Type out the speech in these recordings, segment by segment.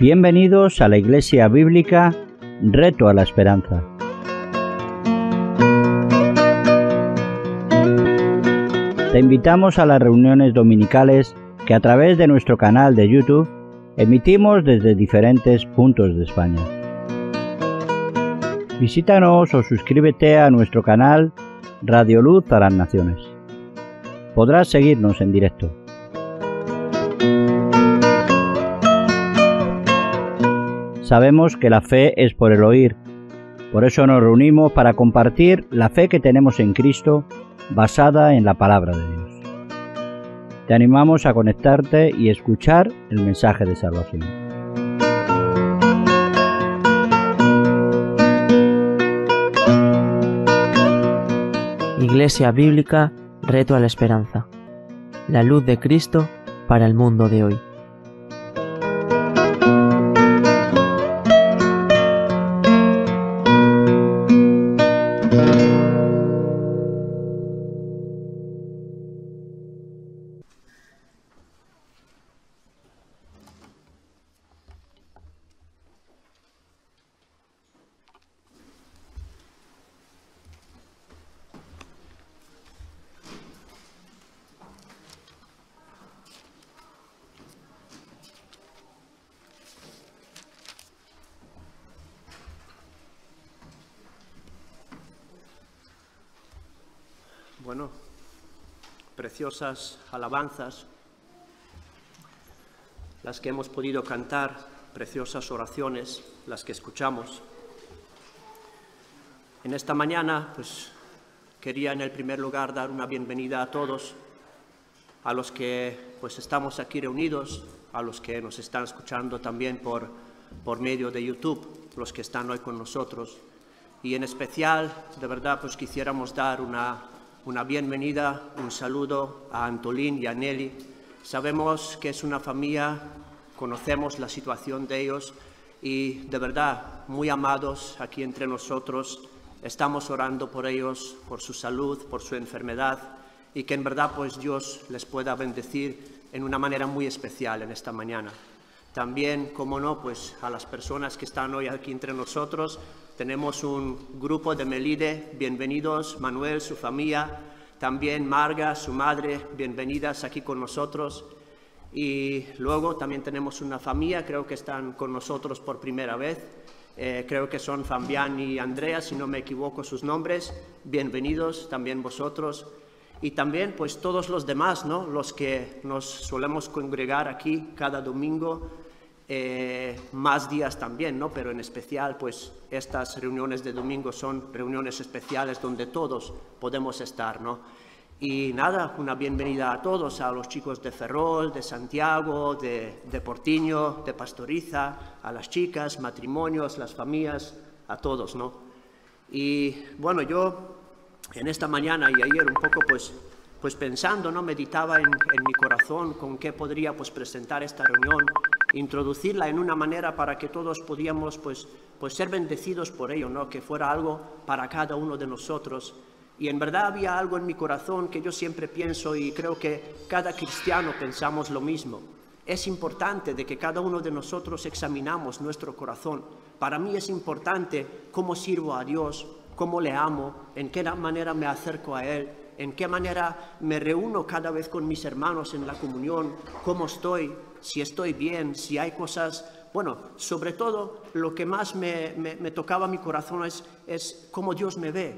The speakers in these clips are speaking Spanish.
Bienvenidos a la Iglesia Bíblica Reto a la Esperanza. Te invitamos a las reuniones dominicales que a través de nuestro canal de YouTube emitimos desde diferentes puntos de España. Visítanos o suscríbete a nuestro canal Radio Luz para las Naciones. Podrás seguirnos en directo. Sabemos que la fe es por el oír. Por eso nos reunimos para compartir la fe que tenemos en Cristo basada en la palabra de Dios. Te animamos a conectarte y escuchar el mensaje de salvación. Iglesia Bíblica, reto a la esperanza. La luz de Cristo para el mundo de hoy. alabanzas, las que hemos podido cantar, preciosas oraciones, las que escuchamos. En esta mañana, pues quería en el primer lugar dar una bienvenida a todos, a los que pues estamos aquí reunidos, a los que nos están escuchando también por, por medio de YouTube, los que están hoy con nosotros. Y en especial, de verdad, pues quisiéramos dar una una bienvenida, un saludo a Antolín y a Nelly. Sabemos que es una familia, conocemos la situación de ellos y de verdad muy amados aquí entre nosotros. Estamos orando por ellos, por su salud, por su enfermedad y que en verdad pues Dios les pueda bendecir en una manera muy especial en esta mañana. También, como no, pues a las personas que están hoy aquí entre nosotros, tenemos un grupo de Melide, bienvenidos, Manuel, su familia, también Marga, su madre, bienvenidas aquí con nosotros. Y luego también tenemos una familia, creo que están con nosotros por primera vez. Eh, creo que son Fambián y Andrea, si no me equivoco sus nombres. Bienvenidos también vosotros. Y también pues todos los demás, ¿no? Los que nos solemos congregar aquí cada domingo eh, más días también, ¿no? pero en especial pues estas reuniones de domingo son reuniones especiales donde todos podemos estar. ¿no? Y nada, una bienvenida a todos, a los chicos de Ferrol, de Santiago, de, de Portiño, de Pastoriza, a las chicas, matrimonios, las familias, a todos. ¿no? Y bueno, yo en esta mañana y ayer un poco pues pues pensando, ¿no? meditaba en, en, mi corazón con qué podría pues, presentar esta reunión introducirla en una manera para que todos podíamos pues, pues ser bendecidos por ello, ¿no? que fuera algo para cada uno de nosotros. Y en verdad había algo en mi corazón que yo siempre pienso y creo que cada cristiano pensamos lo mismo. Es importante de que cada uno de nosotros examinamos nuestro corazón. Para mí es importante cómo sirvo a Dios, cómo le amo, en qué manera me acerco a Él, en qué manera me reúno cada vez con mis hermanos en la comunión, cómo estoy, si estoy bien, si hay cosas... Bueno, sobre todo lo que más me, tocaba mi corazón es, es cómo Dios me ve,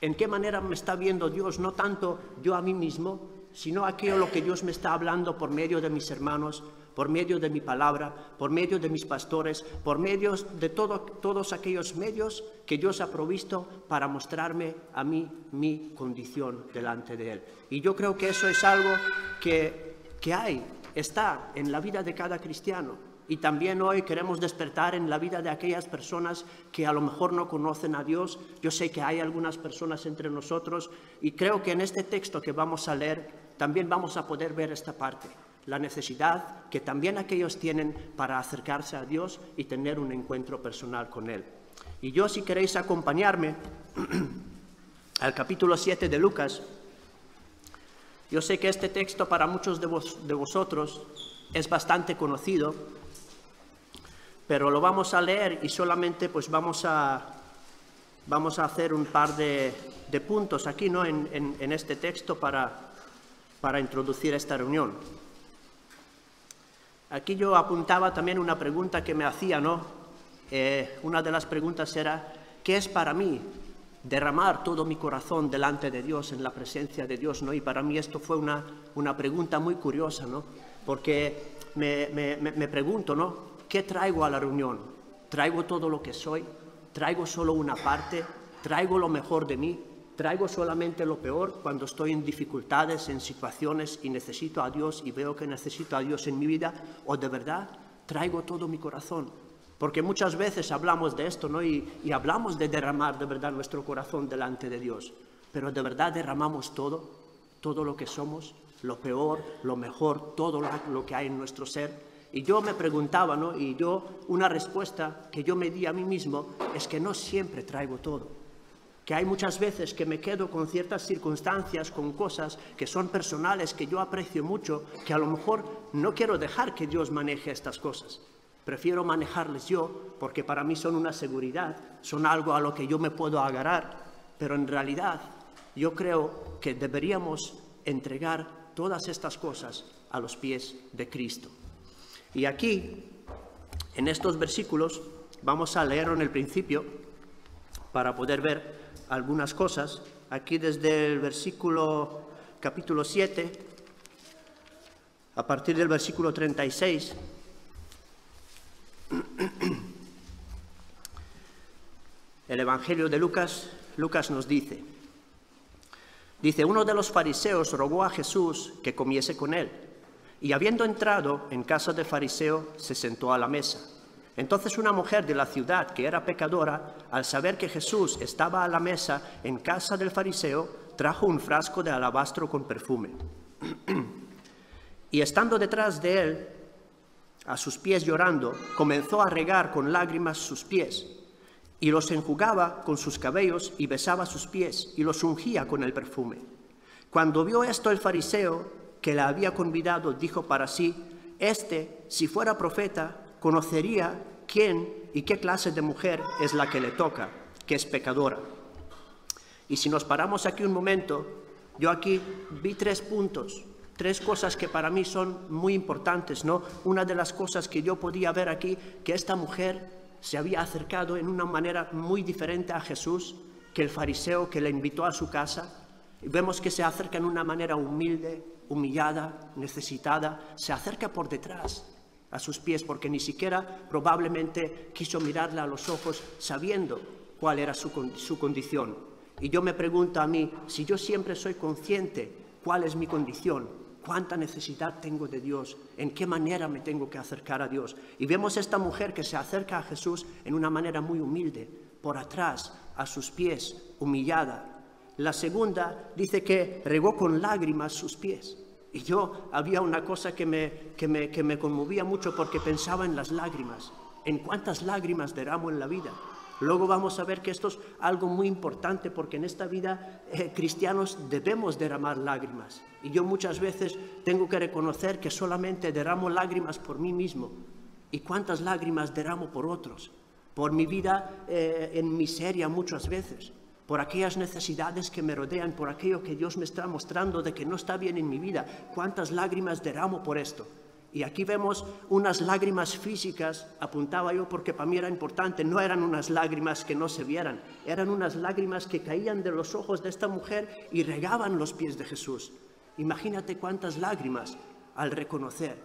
en qué manera me está viendo Dios, no tanto yo a mí mismo, sino aquello lo que Dios me está hablando por medio de mis hermanos, por medio de mi palabra, por medio de mis pastores, por medio de todo, todos aquellos medios que Dios ha provisto para mostrarme a mí mi condición delante de Él. Y yo creo que eso es algo que, que hay está en la vida de cada cristiano y también hoy queremos despertar en la vida de aquellas personas que a lo mejor no conocen a Dios. Yo sé que hay algunas personas entre nosotros y creo que en este texto que vamos a leer también vamos a poder ver esta parte, la necesidad que también aquellos tienen para acercarse a Dios y tener un encuentro personal con Él. Y yo si queréis acompañarme al capítulo 7 de Lucas, yo sé que este texto para muchos de, vosotros es bastante conocido, pero lo vamos a leer y solamente pues vamos a, vamos a hacer un par de, puntos aquí ¿no? en, este texto para, para introducir esta reunión. Aquí yo apuntaba también una pregunta que me hacía, ¿no? Eh, una de las preguntas era, ¿qué es para mí derramar todo mi corazón delante de Dios, en la presencia de Dios, ¿no? Y para mí esto fue una, una pregunta muy curiosa, ¿no? Porque me, me pregunto, ¿no? ¿Qué traigo a la reunión? ¿Traigo todo lo que soy? ¿Traigo solo una parte? ¿Traigo lo mejor de mí? ¿Traigo solamente lo peor cuando estoy en dificultades, en situaciones y necesito a Dios y veo que necesito a Dios en mi vida? ¿O de verdad traigo todo mi corazón? Porque muchas veces hablamos de esto, ¿no? Y, hablamos de derramar de verdad nuestro corazón delante de Dios. Pero de verdad derramamos todo, todo lo que somos, lo peor, lo mejor, todo lo que hay en nuestro ser. Y yo me preguntaba, ¿no? Y yo, una respuesta que yo me di a mí mismo es que no siempre traigo todo. Que hay muchas veces que me quedo con ciertas circunstancias, con cosas que son personales, que yo aprecio mucho, que a lo mejor no quiero dejar que Dios maneje estas cosas. Prefiero manejarles yo porque para mí son una seguridad, son algo a lo que yo me puedo agarrar, pero en realidad yo creo que deberíamos entregar todas estas cosas a los pies de Cristo. Y aquí, en estos versículos, vamos a leerlo en el principio para poder ver algunas cosas. Aquí desde el versículo capítulo 7, a partir del versículo 36, el Evangelio de Lucas, Lucas nos dice, dice, uno de los fariseos rogó a Jesús que comiese con él, y habiendo entrado en casa del fariseo, se sentó a la mesa. Entonces una mujer de la ciudad que era pecadora, al saber que Jesús estaba a la mesa en casa del fariseo, trajo un frasco de alabastro con perfume. y estando detrás de él, a sus pies llorando, comenzó a regar con lágrimas sus pies, y los enjugaba con sus cabellos y besaba sus pies, y los ungía con el perfume. Cuando vio esto el fariseo que la había convidado, dijo para sí, Este, si fuera profeta, conocería quién y qué clase de mujer es la que le toca, que es pecadora. Y si nos paramos aquí un momento, yo aquí vi tres puntos tres cosas que para mí son muy importantes, ¿no? Una de las cosas que yo podía ver aquí, que esta mujer se había acercado en una manera muy diferente a Jesús que el fariseo que la invitó a su casa. Vemos que se acerca en una manera humilde, humillada, necesitada, se acerca por detrás a sus pies porque ni siquiera probablemente quiso mirarla a los ojos sabiendo cuál era su, su condición. Y yo me pregunto a mí, si yo siempre soy consciente cuál es mi condición, cuánta necesidad tengo de Dios, en qué manera me tengo que acercar a Dios. Y vemos esta mujer que se acerca a Jesús en una manera muy humilde, por atrás, a sus pies, humillada. La segunda dice que regó con lágrimas sus pies. Y yo había una cosa que me, que me, conmovía mucho porque pensaba en las lágrimas, en cuántas lágrimas derramo en la vida Luego vamos a ver que esto es algo muy importante porque en esta vida eh, cristianos debemos derramar lágrimas. Y yo muchas veces tengo que reconocer que solamente derramo lágrimas por mí mismo. ¿Y cuántas lágrimas derramo por otros? Por mi vida eh, en miseria muchas veces por aquellas necesidades que me rodean, por aquello que Dios me está mostrando de que no está bien en mi vida. ¿Cuántas lágrimas derramo por esto? Y aquí vemos unas lágrimas físicas, apuntaba yo porque para mí era importante, no eran unas lágrimas que no se vieran, eran unas lágrimas que caían de los ojos de esta mujer y regaban los pies de Jesús. Imagínate cuántas lágrimas al reconocer.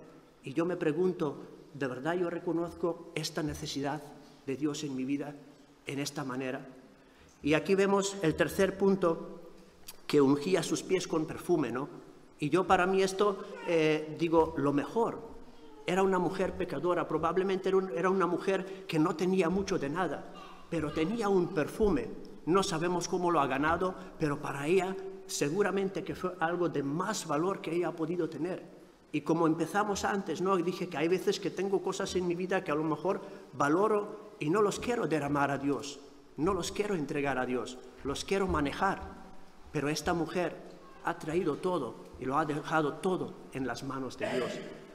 Y yo me pregunto, ¿de verdad yo reconozco esta necesidad de Dios en mi vida en esta manera? Y aquí vemos el tercer punto que ungía sus pies con perfume, ¿no? Y yo para mí esto, eh, digo, lo mejor. Era una mujer pecadora, probablemente era una mujer que no tenía mucho de nada, pero tenía un perfume. No sabemos cómo lo ha ganado, pero para ella seguramente que fue algo de más valor que ella ha podido tener. Y como empezamos antes, ¿no? dije que hay veces que tengo cosas en mi vida que a lo mejor valoro y no los quiero derramar a Dios, no los quiero entregar a Dios, los quiero manejar. Pero esta mujer ha traído todo y lo ha dejado todo en las manos de Dios.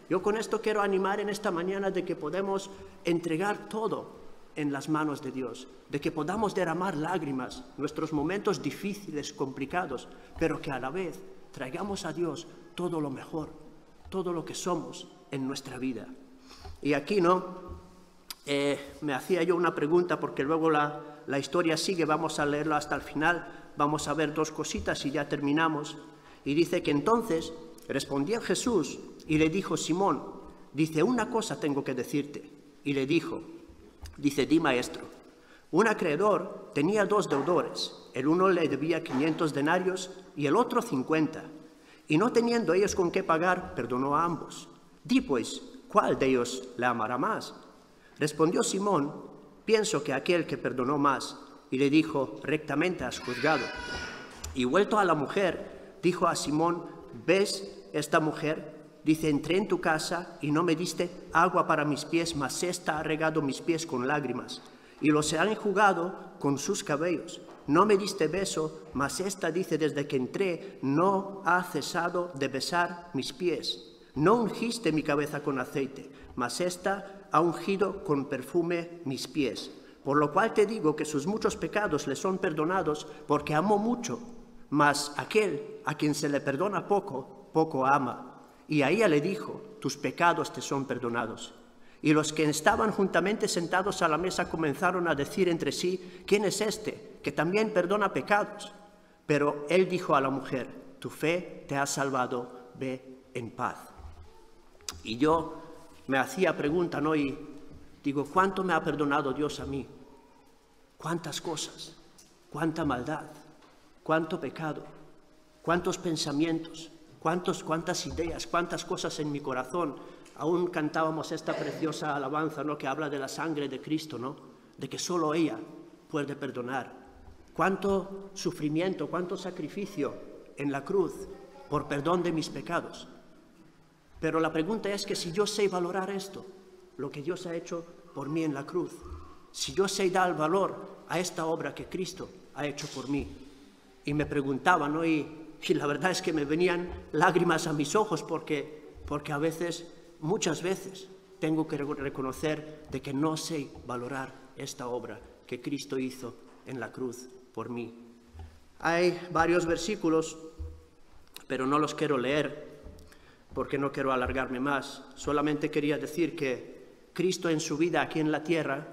Yo con esto quiero animar en esta mañana de que podemos entregar todo en las manos de Dios, de que podamos derramar lágrimas, nuestros momentos difíciles, complicados, pero que a la vez traigamos a Dios todo lo mejor, todo lo que somos en nuestra vida. Y aquí, ¿no? Eh, me hacía yo una pregunta porque luego la, la historia sigue, vamos a leerlo hasta el final, vamos a ver dos cositas y ya terminamos. Y dice que entonces respondió Jesús y le dijo, Simón, dice, una cosa tengo que decirte. Y le dijo, dice, di maestro, un acreedor tenía dos deudores, el uno le debía 500 denarios y el otro 50. Y no teniendo ellos con qué pagar, perdonó a ambos. Di pues, ¿cuál de ellos le amará más? Respondió Simón, pienso que aquel que perdonó más, y le dijo, rectamente has juzgado. Y vuelto a la mujer, dijo a Simón, ¿ves esta mujer? Dice, entré en tu casa y no me diste agua para mis pies, mas esta ha regado mis pies con lágrimas y los ha enjugado con sus cabellos. No me diste beso, mas esta dice, desde que entré no ha cesado de besar mis pies. No ungiste mi cabeza con aceite, mas esta ha ungido con perfume mis pies. Por lo cual te digo que sus muchos pecados le son perdonados porque amó mucho, mas aquel a quien se le perdona poco, poco ama. Y a ella le dijo, tus pecados te son perdonados. Y los que estaban juntamente sentados a la mesa comenzaron a decir entre sí, ¿quién es este que también perdona pecados? Pero él dijo a la mujer, tu fe te ha salvado, ve en paz. Y yo me hacía pregunta, ¿no? Digo, ¿cuánto me ha perdonado Dios a mí? ¿Cuántas cosas? ¿Cuánta maldad? ¿Cuánto pecado? ¿Cuántos pensamientos? ¿Cuántos, ¿Cuántas ideas? ¿Cuántas cosas en mi corazón? Aún cantábamos esta preciosa alabanza ¿no? que habla de la sangre de Cristo, ¿no? de que solo ella puede perdonar. Cuánto sufrimiento, cuánto sacrificio en la cruz por perdón de mis pecados. Pero la pregunta es que si yo sé valorar esto, lo que Dios ha hecho por mí en la cruz, si yo sé dar valor a esta obra que Cristo ha hecho por mí. Y me preguntaban, ¿no? y, la verdad es que me venían lágrimas a mis ojos porque, porque a veces, muchas veces, tengo que reconocer de que no sé valorar esta obra que Cristo hizo en la cruz por mí. Hay varios versículos, pero no los quiero leer porque no quiero alargarme más. Solamente quería decir que Cristo en su vida aquí en la tierra,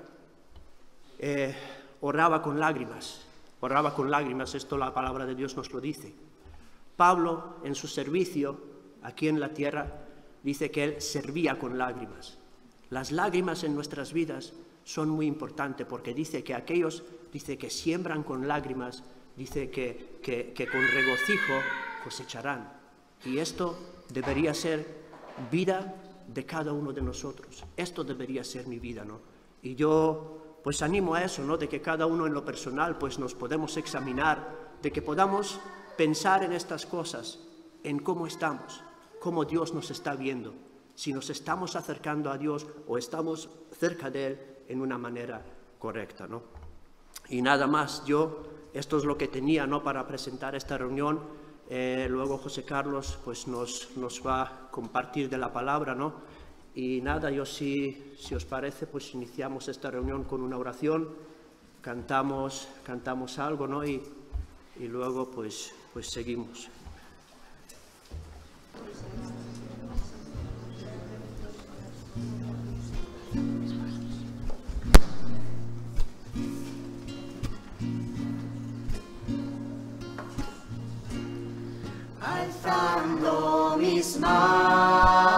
eh, oraba con lágrimas, oraba con lágrimas, esto la palabra de Dios nos lo dice. Pablo en su servicio aquí en la tierra dice que él servía con lágrimas. Las lágrimas en nuestras vidas son muy importantes porque dice que aquellos, dice que siembran con lágrimas, dice que, que con regocijo cosecharán. Y esto debería ser vida de cada uno de nosotros. Esto debería ser mi vida, ¿no? Y yo pues animo a eso, ¿no? De que cada uno en lo personal pues nos podemos examinar, de que podamos pensar en estas cosas, en cómo estamos, cómo Dios nos está viendo, si nos estamos acercando a Dios o estamos cerca de Él en una manera correcta, ¿no? Y nada más, yo, esto es lo que tenía, ¿no? Para presentar esta reunión. Eh, luego José Carlos pues, nos, va a compartir de la palabra, ¿no? Y nada, yo si, os parece, pues iniciamos esta reunión con una oración, cantamos, cantamos algo, ¿no? Y, y luego pues, pues seguimos. alzando mis manos.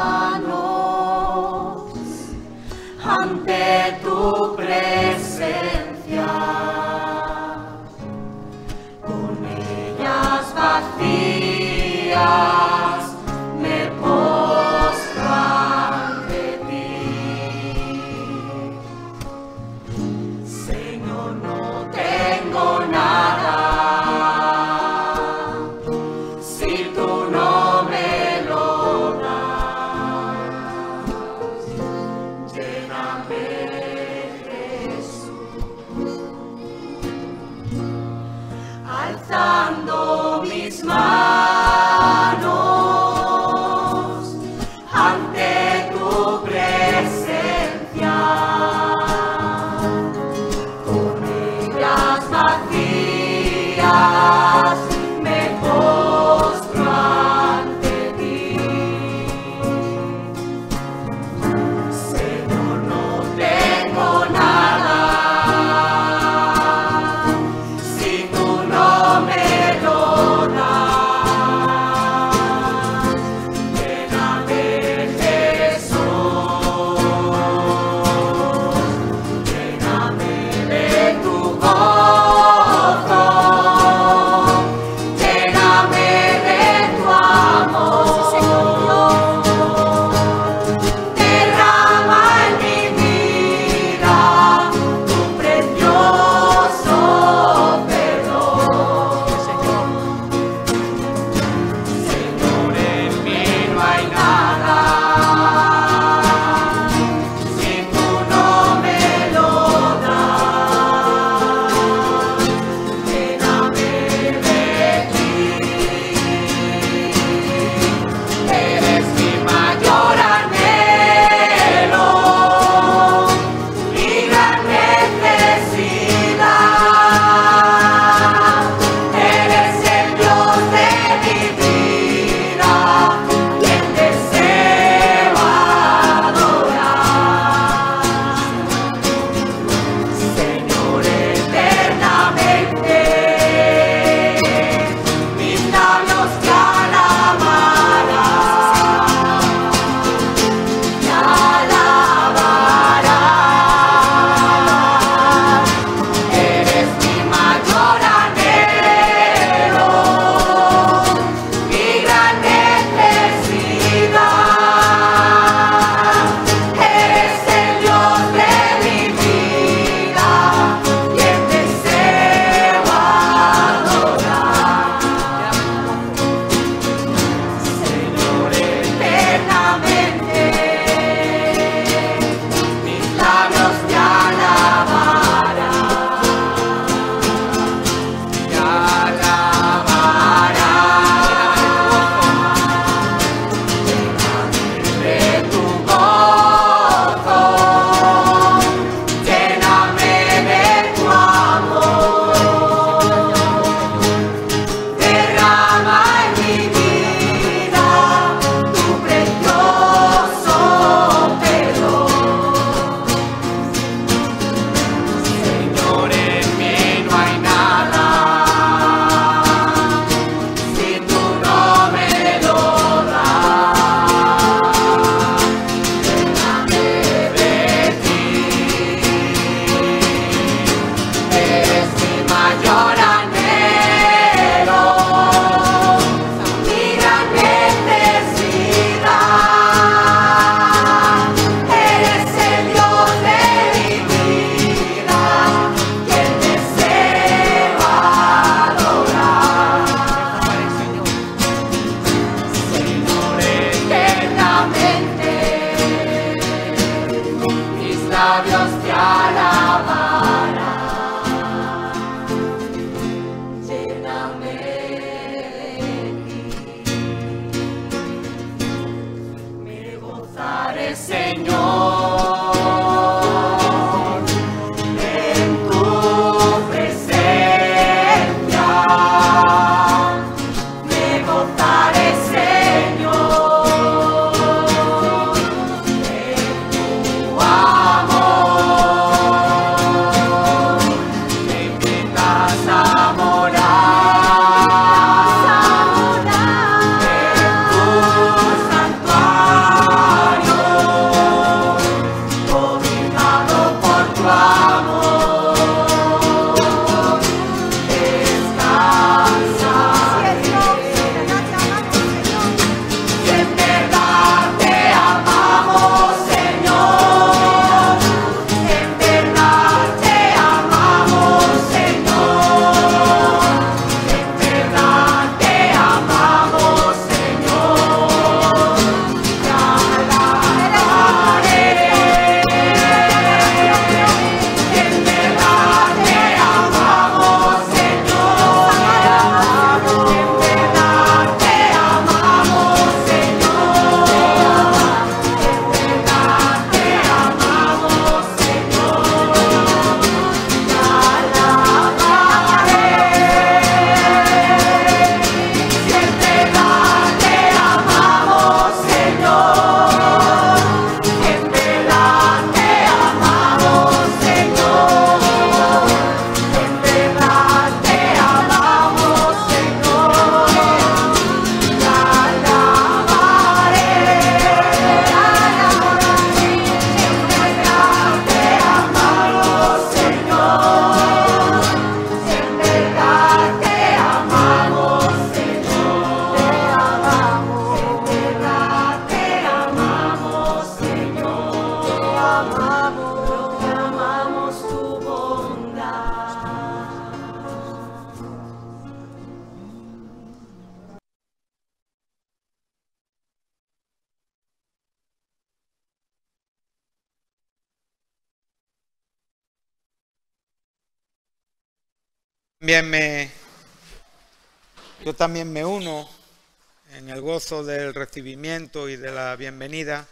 y de la bienvenida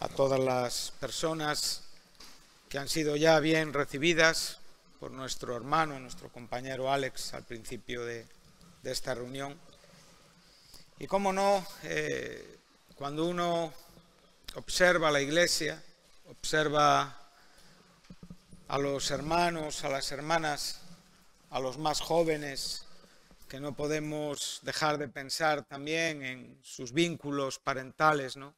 a todas las personas que han sido ya bien recibidas por nuestro hermano, nuestro compañero Alex al principio de, esta reunión. Y cómo no, eh, cuando uno observa la iglesia, observa a los hermanos, a las hermanas, a los más jóvenes, que no podemos dejar de pensar también en sus vínculos parentales, ¿no?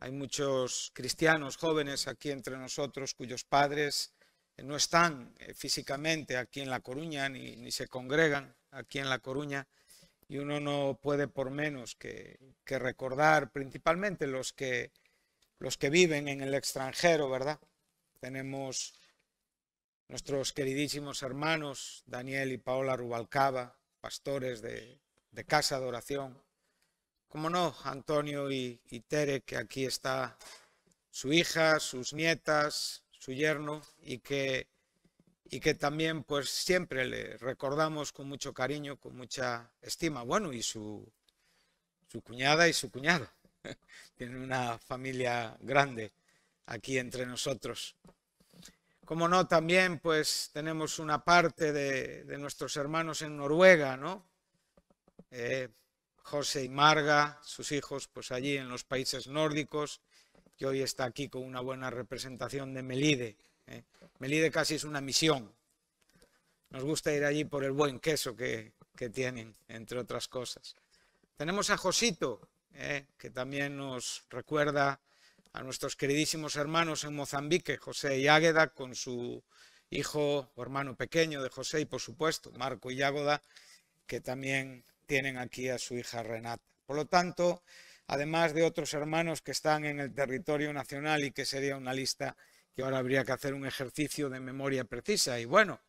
Hay muchos cristianos jóvenes aquí entre nosotros cuyos padres eh, no están eh, físicamente aquí en La Coruña ni, se congregan aquí en La Coruña y uno no puede por menos que, recordar principalmente los que, los que viven en el extranjero, ¿verdad? Tenemos nuestros queridísimos hermanos Daniel y Paola Rubalcaba, pastores de, casa de oración. Como no, Antonio y, Tere, que aquí está su hija, sus nietas, su yerno, y que, y que también pues siempre le recordamos con mucho cariño, con mucha estima. Bueno, y su, su cuñada y su cuñado. Tienen una familia grande aquí entre nosotros. Como no, también pues tenemos una parte de, nuestros hermanos en Noruega, ¿no? Eh, José y Marga, sus hijos, pues allí en los países nórdicos, que hoy está aquí con una buena representación de Melide. ¿eh? Melide casi es una misión. Nos gusta ir allí por el buen queso que, tienen, entre otras cosas. Tenemos a Josito, ¿eh? que también nos recuerda a nuestros queridísimos hermanos en Mozambique, José y Águeda, con su hijo o hermano pequeño de José y por supuesto Marco y Águeda, que también tienen aquí a su hija Renata. Por lo tanto, además de otros hermanos que están en el territorio nacional y que sería una lista que ahora habría que hacer un ejercicio de memoria precisa. Y bueno,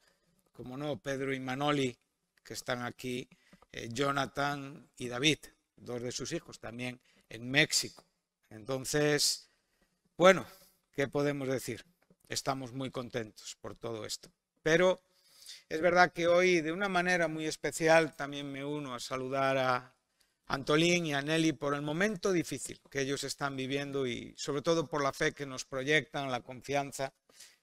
como no, Pedro y Manoli, que están aquí, eh, Jonathan y David, dos de sus hijos también en México. Entonces, bueno, ¿qué podemos decir? Estamos muy contentos por todo esto. Pero es verdad que hoy, de una manera muy especial, también me uno a saludar a Antolín y a Nelly por el momento difícil que ellos están viviendo y sobre todo por la fe que nos proyectan, la confianza,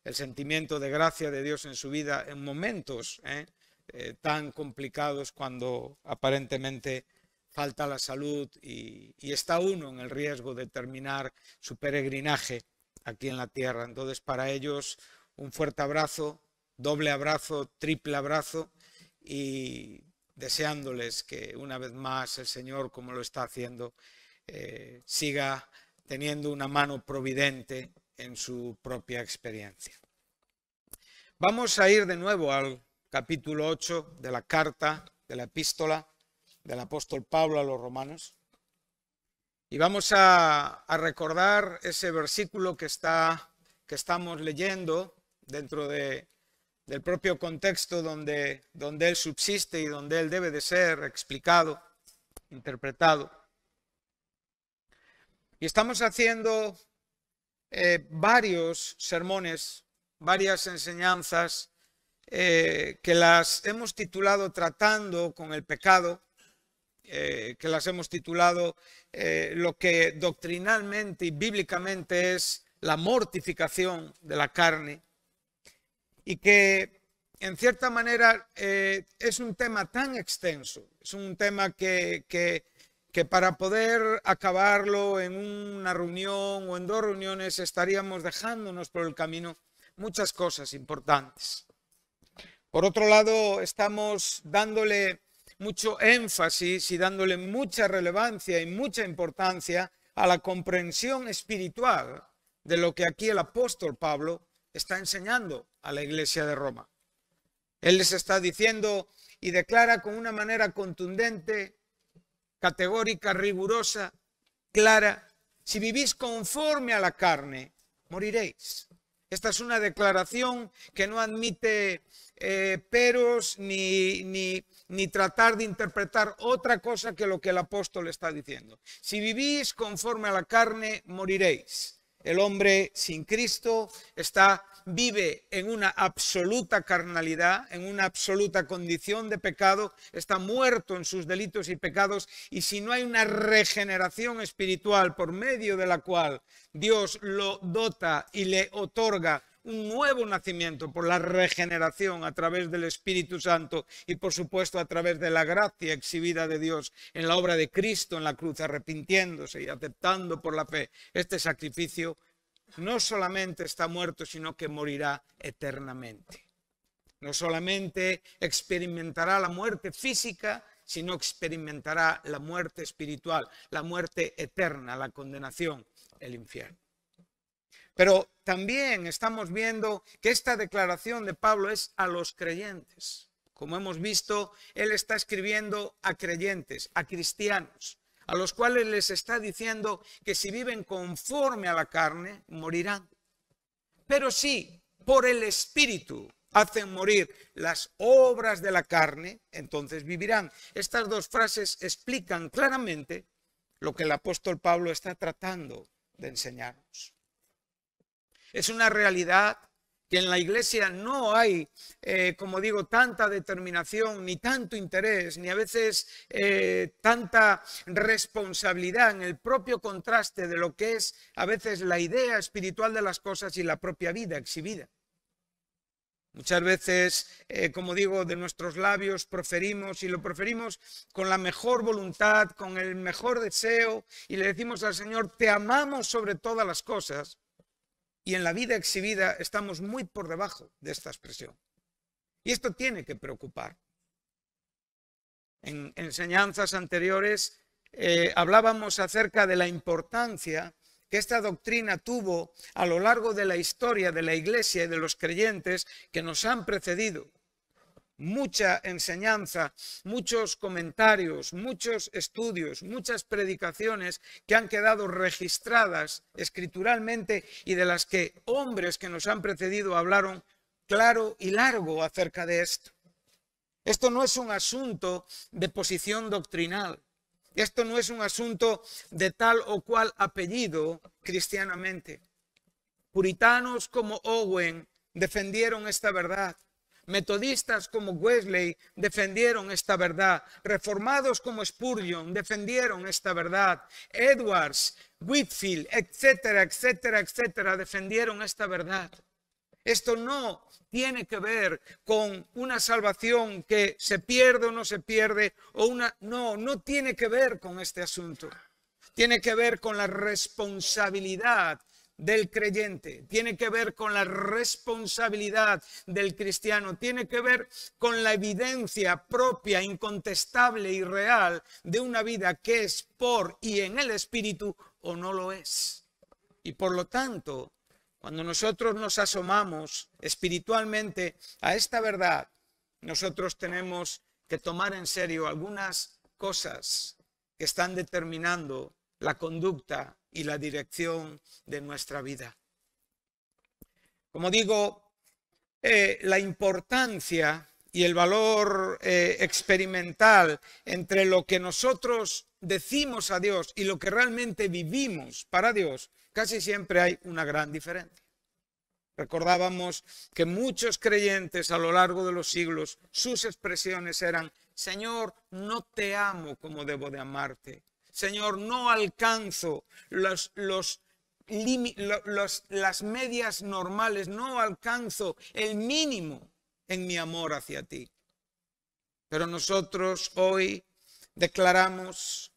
el sentimiento de gracia de Dios en su vida en momentos ¿eh? Eh, tan complicados cuando aparentemente falta la salud y, está uno en el riesgo de terminar su peregrinaje aquí en la tierra. Entonces, para ellos, un fuerte abrazo, doble abrazo, triple abrazo y deseándoles que una vez más el Señor, como lo está haciendo, eh, siga teniendo una mano providente en su propia experiencia. Vamos a ir de nuevo al capítulo 8 de la carta, de la epístola del apóstol Pablo a los romanos. Y vamos a, recordar ese versículo que, está, que estamos leyendo dentro del propio contexto donde, donde él subsiste y donde él debe de ser explicado, interpretado. Y estamos haciendo eh, varios sermones, varias enseñanzas eh, que las hemos titulado Tratando con el pecado eh, que las hemos titulado eh, lo que doctrinalmente y bíblicamente es la mortificación de la carne, y que en cierta manera eh, es un tema tan extenso, es un tema que, que para poder acabarlo en una reunión o en dos reuniones estaríamos dejándonos por el camino muchas cosas importantes. Por otro lado, estamos dándole mucho énfasis y dándole mucha relevancia y mucha importancia a la comprensión espiritual de lo que aquí el apóstol Pablo está enseñando a la iglesia de Roma. Él les está diciendo y declara con una manera contundente, categórica, rigurosa, clara, si vivís conforme a la carne, moriréis. Esta es una declaración que no admite eh, peros ni, ni, ni tratar de interpretar otra cosa que lo que el apóstol está diciendo. Si vivís conforme a la carne, moriréis. El hombre sin Cristo está vive en una absoluta carnalidad, en una absoluta condición de pecado, está muerto en sus delitos y pecados y si no hay una regeneración espiritual por medio de la cual Dios lo dota y le otorga un nuevo nacimiento por la regeneración a través del Espíritu Santo y por supuesto a través de la gracia exhibida de Dios en la obra de Cristo en la cruz, arrepintiéndose y aceptando por la fe este sacrificio, no solamente está muerto, sino que morirá eternamente. No solamente experimentará la muerte física, sino experimentará la muerte espiritual, la muerte eterna, la condenación, el infierno. Pero también estamos viendo que esta declaración de Pablo es a los creyentes. Como hemos visto, él está escribiendo a creyentes, a cristianos, a los cuales les está diciendo que si viven conforme a la carne, morirán. Pero si por el Espíritu hacen morir las obras de la carne, entonces vivirán. Estas dos frases explican claramente lo que el apóstol Pablo está tratando de enseñarnos. Es una realidad que en la iglesia no hay, eh, como digo, tanta determinación, ni tanto interés, ni a veces eh, tanta responsabilidad en el propio contraste de lo que es a veces la idea espiritual de las cosas y la propia vida exhibida. Muchas veces, eh, como digo, de nuestros labios proferimos y lo proferimos con la mejor voluntad, con el mejor deseo y le decimos al Señor, te amamos sobre todas las cosas, y en la vida exhibida estamos muy por debajo de esta expresión. Y esto tiene que preocupar. En enseñanzas anteriores eh, hablábamos acerca de la importancia que esta doctrina tuvo a lo largo de la historia de la Iglesia y de los creyentes que nos han precedido mucha enseñanza, muchos comentarios, muchos estudios, muchas predicaciones que han quedado registradas escrituralmente y de las que hombres que nos han precedido hablaron claro y largo acerca de esto. Esto no es un asunto de posición doctrinal. Esto no es un asunto de tal o cual apellido cristianamente. Puritanos como Owen defendieron esta verdad. Metodistas como Wesley defendieron esta verdad. Reformados como Spurgeon defendieron esta verdad. Edwards, Whitfield, etcétera, etcétera, etcétera, defendieron esta verdad. Esto no tiene que ver con una salvación que se pierde o no se pierde o una no, no tiene que ver con este asunto. Tiene que ver con la responsabilidad del creyente, tiene que ver con la responsabilidad del cristiano, tiene que ver con la evidencia propia, incontestable y real de una vida que es por y en el Espíritu o no lo es. Y por lo tanto, cuando nosotros nos asomamos espiritualmente a esta verdad, nosotros tenemos que tomar en serio algunas cosas que están determinando la conducta y la dirección de nuestra vida. Como digo, eh, la importancia y el valor eh, experimental entre lo que nosotros decimos a Dios y lo que realmente vivimos para Dios, casi siempre hay una gran diferencia. Recordábamos que muchos creyentes a lo largo de los siglos, sus expresiones eran, Señor, no te amo como debo de amarte. Señor, no alcanzo los, las medias normales, no alcanzo el mínimo en mi amor hacia ti. Pero nosotros hoy declaramos,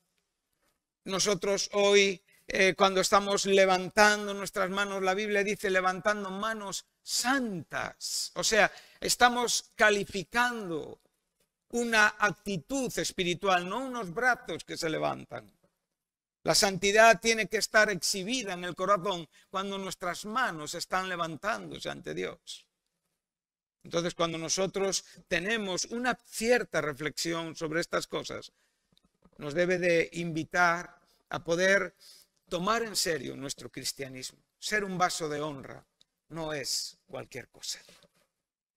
nosotros hoy eh, cuando estamos levantando nuestras manos, la Biblia dice levantando manos santas. O sea, estamos calificando una actitud espiritual, no unos brazos que se levantan. La santidad tiene que estar exhibida en el corazón cuando nuestras manos están levantándose ante Dios. Entonces, cuando nosotros tenemos una cierta reflexión sobre estas cosas, nos debe de invitar a poder tomar en serio nuestro cristianismo. Ser un vaso de honra no es cualquier cosa.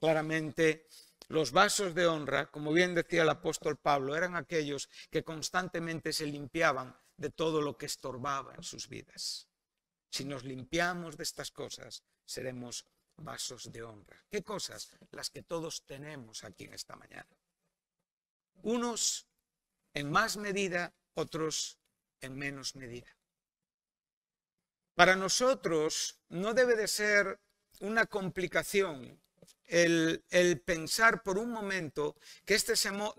Claramente los vasos de honra, como bien decía el apóstol Pablo, eran aquellos que constantemente se limpiaban de todo lo que estorbaba en sus vidas. Si nos limpiamos de estas cosas, seremos vasos de honra. ¿Qué cosas? Las que todos tenemos aquí en esta mañana. Unos en más medida, otros en menos medida. Para nosotros no debe de ser una complicación el, pensar por un momento que este,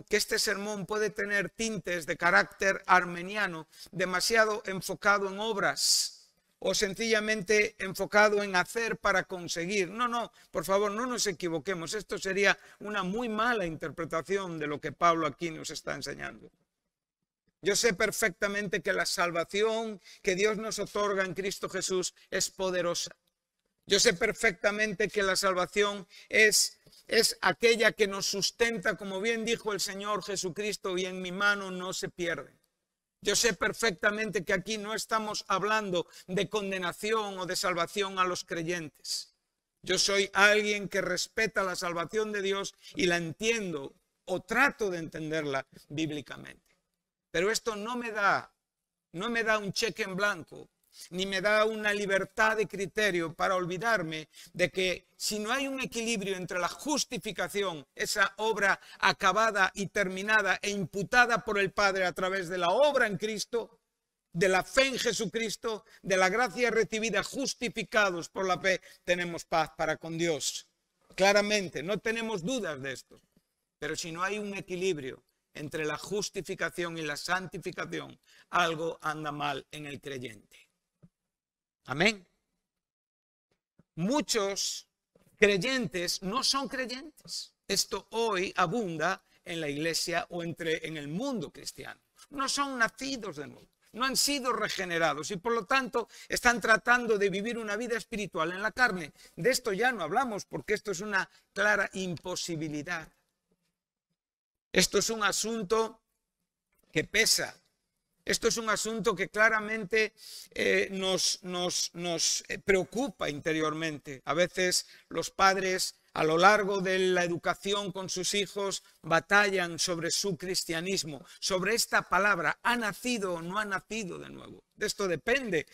que este sermón puede tener tintes de carácter armeniano demasiado enfocado en obras o sencillamente enfocado en hacer para conseguir. No, no, por favor, no nos equivoquemos. Esto sería una muy mala interpretación de lo que Pablo aquí nos está enseñando. Yo sé perfectamente que la salvación que Dios nos otorga en Cristo Jesús es poderosa. Yo sé perfectamente que la salvación es, es aquella que nos sustenta, como bien dijo el Señor Jesucristo, y en mi mano no se pierde. Yo sé perfectamente que aquí no estamos hablando de condenación o de salvación a los creyentes. Yo soy alguien que respeta la salvación de Dios y la entiendo o trato de entenderla bíblicamente. Pero esto no me da, no me da un cheque en blanco ni me da una libertad de criterio para olvidarme de que si no hay un equilibrio entre la justificación, esa obra acabada y terminada e imputada por el Padre a través de la obra en Cristo, de la fe en Jesucristo, de la gracia recibida, justificados por la fe, tenemos paz para con Dios. Claramente, no tenemos dudas de esto. Pero si no hay un equilibrio entre la justificación y la santificación, algo anda mal en el creyente. Amén. Muchos creyentes no son creyentes. Esto hoy abunda en la iglesia o entre en el mundo cristiano. No son nacidos de nuevo, no han sido regenerados y por lo tanto están tratando de vivir una vida espiritual en la carne. De esto ya no hablamos porque esto es una clara imposibilidad. Esto es un asunto que pesa esto es un asunto que claramente eh, nos, eh, preocupa interiormente. A veces los padres a lo largo de la educación con sus hijos batallan sobre su cristianismo, sobre esta palabra, ha nacido o no ha nacido de nuevo. De esto depende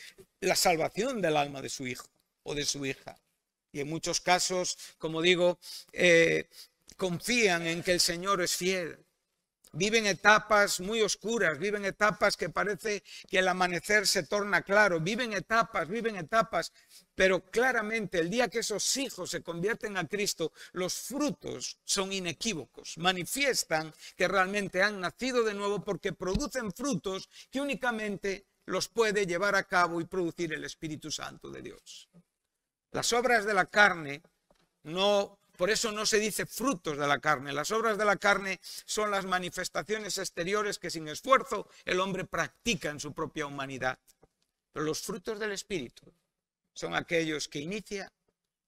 la salvación del alma de su hijo o de su hija. Y en muchos casos, como digo, eh, confían en que el Señor es fiel, viven etapas muy oscuras, viven etapas que parece que el amanecer se torna claro, viven etapas, viven etapas, pero claramente el día que esos hijos se convierten a Cristo, los frutos son inequívocos, manifiestan que realmente han nacido de nuevo porque producen frutos que únicamente los puede llevar a cabo y producir el Espíritu Santo de Dios. Las obras de la carne no por eso no se dice frutos de la carne. Las obras de la carne son las manifestaciones exteriores que sin esfuerzo el hombre practica en su propia humanidad. Pero los frutos del Espíritu son aquellos que inicia,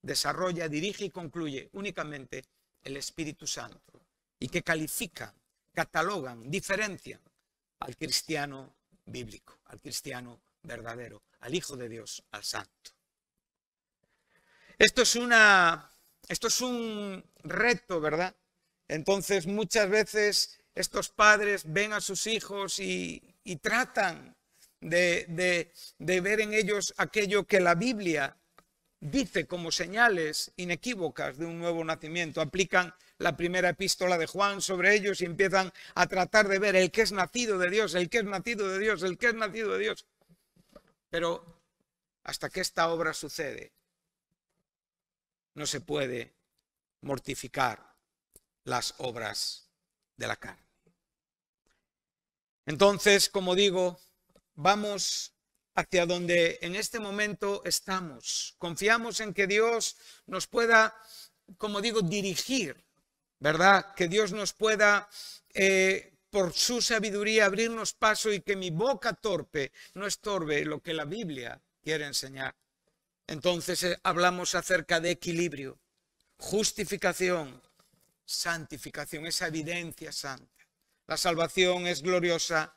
desarrolla, dirige y concluye únicamente el Espíritu Santo y que califican, catalogan, diferencian al cristiano bíblico, al cristiano verdadero, al Hijo de Dios, al Santo. Esto es una esto es un reto, ¿verdad? Entonces muchas veces estos padres ven a sus hijos y, tratan de, de ver en ellos aquello que la Biblia dice como señales inequívocas de un nuevo nacimiento. Aplican la primera epístola de Juan sobre ellos y empiezan a tratar de ver el que es nacido de Dios, el que es nacido de Dios, el que es nacido de Dios. Pero hasta que esta obra sucede, no se puede mortificar las obras de la carne. Entonces, como digo, vamos hacia donde en este momento estamos. Confiamos en que Dios nos pueda, como digo, dirigir, ¿verdad? Que Dios nos pueda, eh, por su sabiduría, abrirnos paso y que mi boca torpe no estorbe lo que la Biblia quiere enseñar. Entonces eh, hablamos acerca de equilibrio, justificación, santificación, esa evidencia santa. La salvación es gloriosa,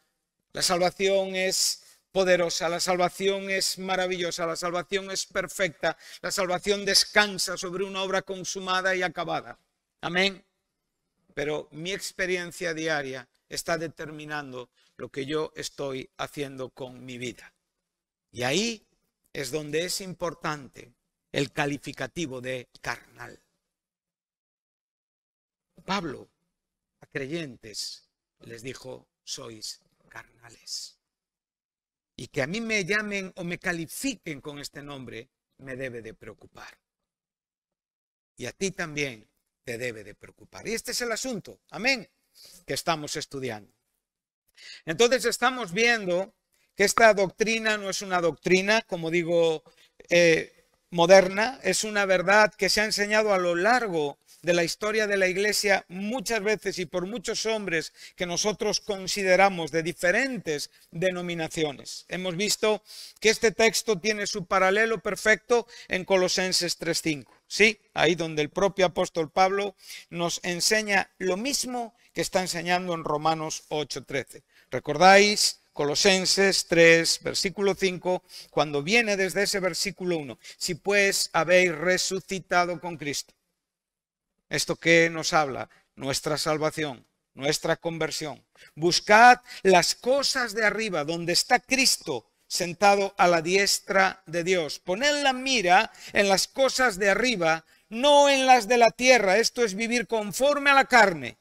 la salvación es poderosa, la salvación es maravillosa, la salvación es perfecta, la salvación descansa sobre una obra consumada y acabada. Amén. Pero mi experiencia diaria está determinando lo que yo estoy haciendo con mi vida. Y ahí es donde es importante el calificativo de carnal. Pablo a creyentes les dijo, sois carnales. Y que a mí me llamen o me califiquen con este nombre me debe de preocupar. Y a ti también te debe de preocupar. Y este es el asunto, amén, que estamos estudiando. Entonces estamos viendo que esta doctrina no es una doctrina, como digo, eh, moderna, es una verdad que se ha enseñado a lo largo de la historia de la Iglesia muchas veces y por muchos hombres que nosotros consideramos de diferentes denominaciones. Hemos visto que este texto tiene su paralelo perfecto en Colosenses 3.5, ¿sí? Ahí donde el propio apóstol Pablo nos enseña lo mismo que está enseñando en Romanos 8.13. ¿Recordáis Colosenses 3, versículo 5, cuando viene desde ese versículo 1, si pues habéis resucitado con Cristo. ¿Esto qué nos habla? Nuestra salvación, nuestra conversión. Buscad las cosas de arriba, donde está Cristo sentado a la diestra de Dios. Poned la mira en las cosas de arriba, no en las de la tierra. Esto es vivir conforme a la carne.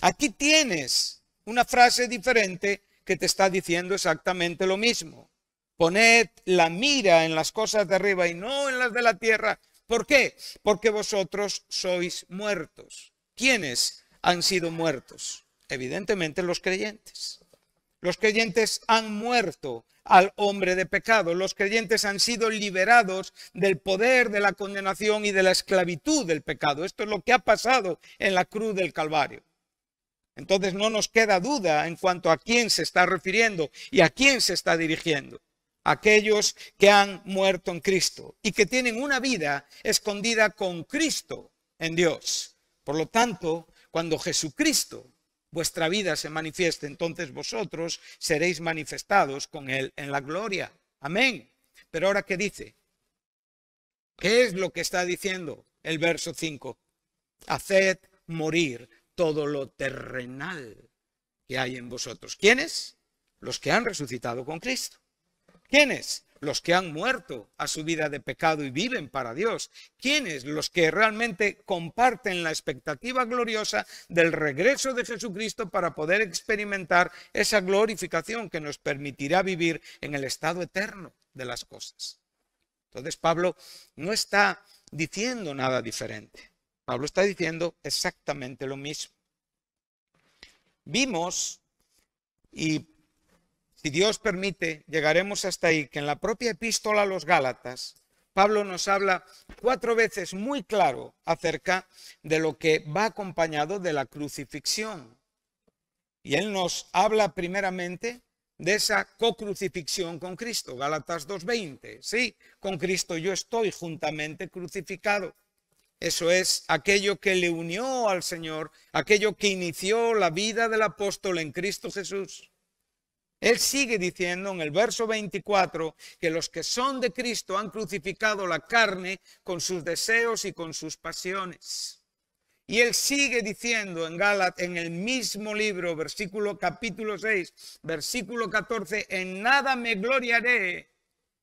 Aquí tienes una frase diferente que te está diciendo exactamente lo mismo. Poned la mira en las cosas de arriba y no en las de la tierra. ¿Por qué? Porque vosotros sois muertos. ¿Quiénes han sido muertos? Evidentemente los creyentes. Los creyentes han muerto al hombre de pecado. Los creyentes han sido liberados del poder de la condenación y de la esclavitud del pecado. Esto es lo que ha pasado en la cruz del Calvario. Entonces no nos queda duda en cuanto a quién se está refiriendo y a quién se está dirigiendo. Aquellos que han muerto en Cristo y que tienen una vida escondida con Cristo en Dios. Por lo tanto, cuando Jesucristo, vuestra vida, se manifieste, entonces vosotros seréis manifestados con Él en la gloria. Amén. Pero ahora, ¿qué dice? ¿Qué es lo que está diciendo el verso 5? Haced morir todo lo terrenal que hay en vosotros. ¿Quiénes? Los que han resucitado con Cristo. ¿Quiénes? Los que han muerto a su vida de pecado y viven para Dios. ¿Quiénes? Los que realmente comparten la expectativa gloriosa del regreso de Jesucristo para poder experimentar esa glorificación que nos permitirá vivir en el estado eterno de las cosas. Entonces Pablo no está diciendo nada diferente. Pablo está diciendo exactamente lo mismo. Vimos, y si Dios permite, llegaremos hasta ahí, que en la propia epístola a los Gálatas, Pablo nos habla cuatro veces muy claro acerca de lo que va acompañado de la crucifixión. Y él nos habla primeramente de esa co-crucifixión con Cristo, Gálatas 2.20. Sí, con Cristo yo estoy juntamente crucificado eso es aquello que le unió al Señor, aquello que inició la vida del apóstol en Cristo Jesús. Él sigue diciendo en el verso 24 que los que son de Cristo han crucificado la carne con sus deseos y con sus pasiones. Y él sigue diciendo en Gálat, en el mismo libro, versículo capítulo 6, versículo 14, en nada me gloriaré,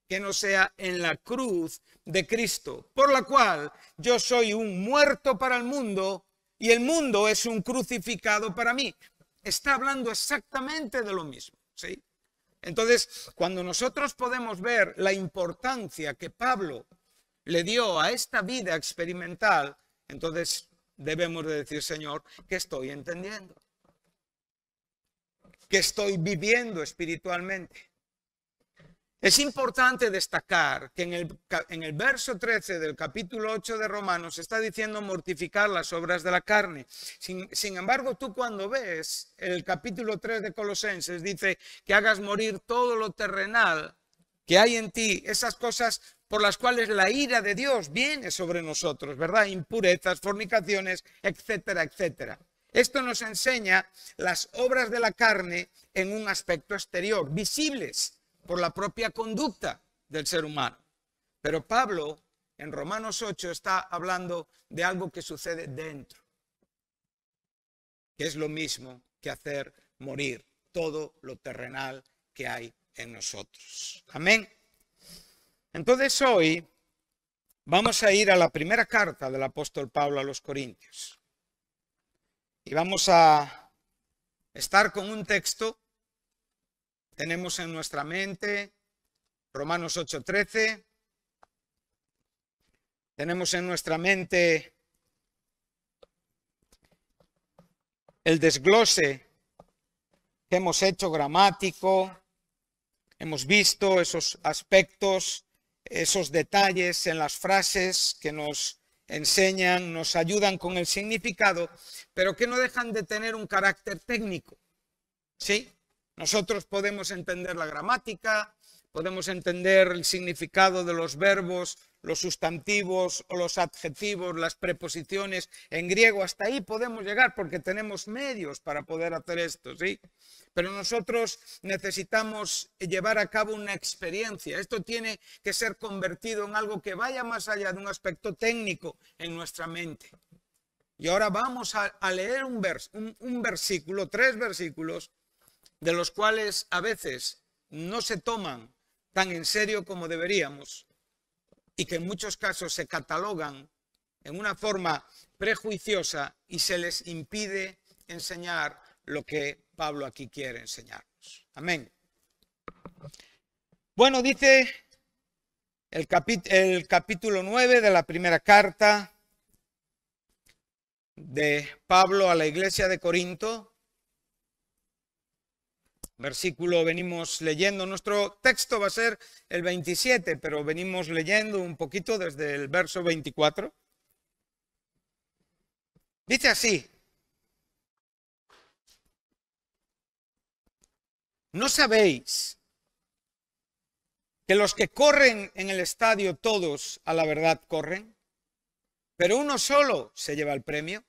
que no sea en la cruz de Cristo, por la cual yo soy un muerto para el mundo y el mundo es un crucificado para mí. Está hablando exactamente de lo mismo, ¿sí? Entonces, cuando nosotros podemos ver la importancia que Pablo le dio a esta vida experimental, entonces debemos de decir, Señor, que estoy entendiendo, que estoy viviendo espiritualmente. Es importante destacar que en el, verso 13 del capítulo 8 de Romanos está diciendo mortificar las obras de la carne. Sin, sin, embargo, tú cuando ves el capítulo 3 de Colosenses, dice que hagas morir todo lo terrenal que hay en ti, esas cosas por las cuales la ira de Dios viene sobre nosotros, ¿verdad? Impurezas, fornicaciones, etcétera, etcétera. Esto nos enseña las obras de la carne en un aspecto exterior, visibles por la propia conducta del ser humano. Pero Pablo en Romanos 8 está hablando de algo que sucede dentro, que es lo mismo que hacer morir todo lo terrenal que hay en nosotros. Amén. Entonces hoy vamos a ir a la primera carta del apóstol Pablo a los Corintios. Y vamos a estar con un texto tenemos en nuestra mente Romanos 8:13. Tenemos en nuestra mente el desglose que hemos hecho gramático. Hemos visto esos aspectos, esos detalles en las frases que nos enseñan, nos ayudan con el significado, pero que no dejan de tener un carácter técnico. ¿Sí? Nosotros podemos entender la gramática, podemos entender el significado de los verbos, los sustantivos o los adjetivos, las preposiciones en griego, hasta ahí podemos llegar porque tenemos medios para poder hacer esto, ¿sí? Pero nosotros necesitamos llevar a cabo una experiencia. Esto tiene que ser convertido en algo que vaya más allá de un aspecto técnico en nuestra mente. Y ahora vamos a, leer un versículo, tres versículos, de los cuales a veces no se toman tan en serio como deberíamos y que en muchos casos se catalogan en una forma prejuiciosa y se les impide enseñar lo que Pablo aquí quiere enseñarnos. Amén. Bueno, dice el, capítulo 9 de la primera carta de Pablo a la iglesia de Corinto, versículo venimos leyendo. Nuestro texto va a ser el 27, pero venimos leyendo un poquito desde el verso 24. Dice así, ¿no sabéis que los que corren en el estadio todos a la verdad corren? Pero uno solo se lleva el premio.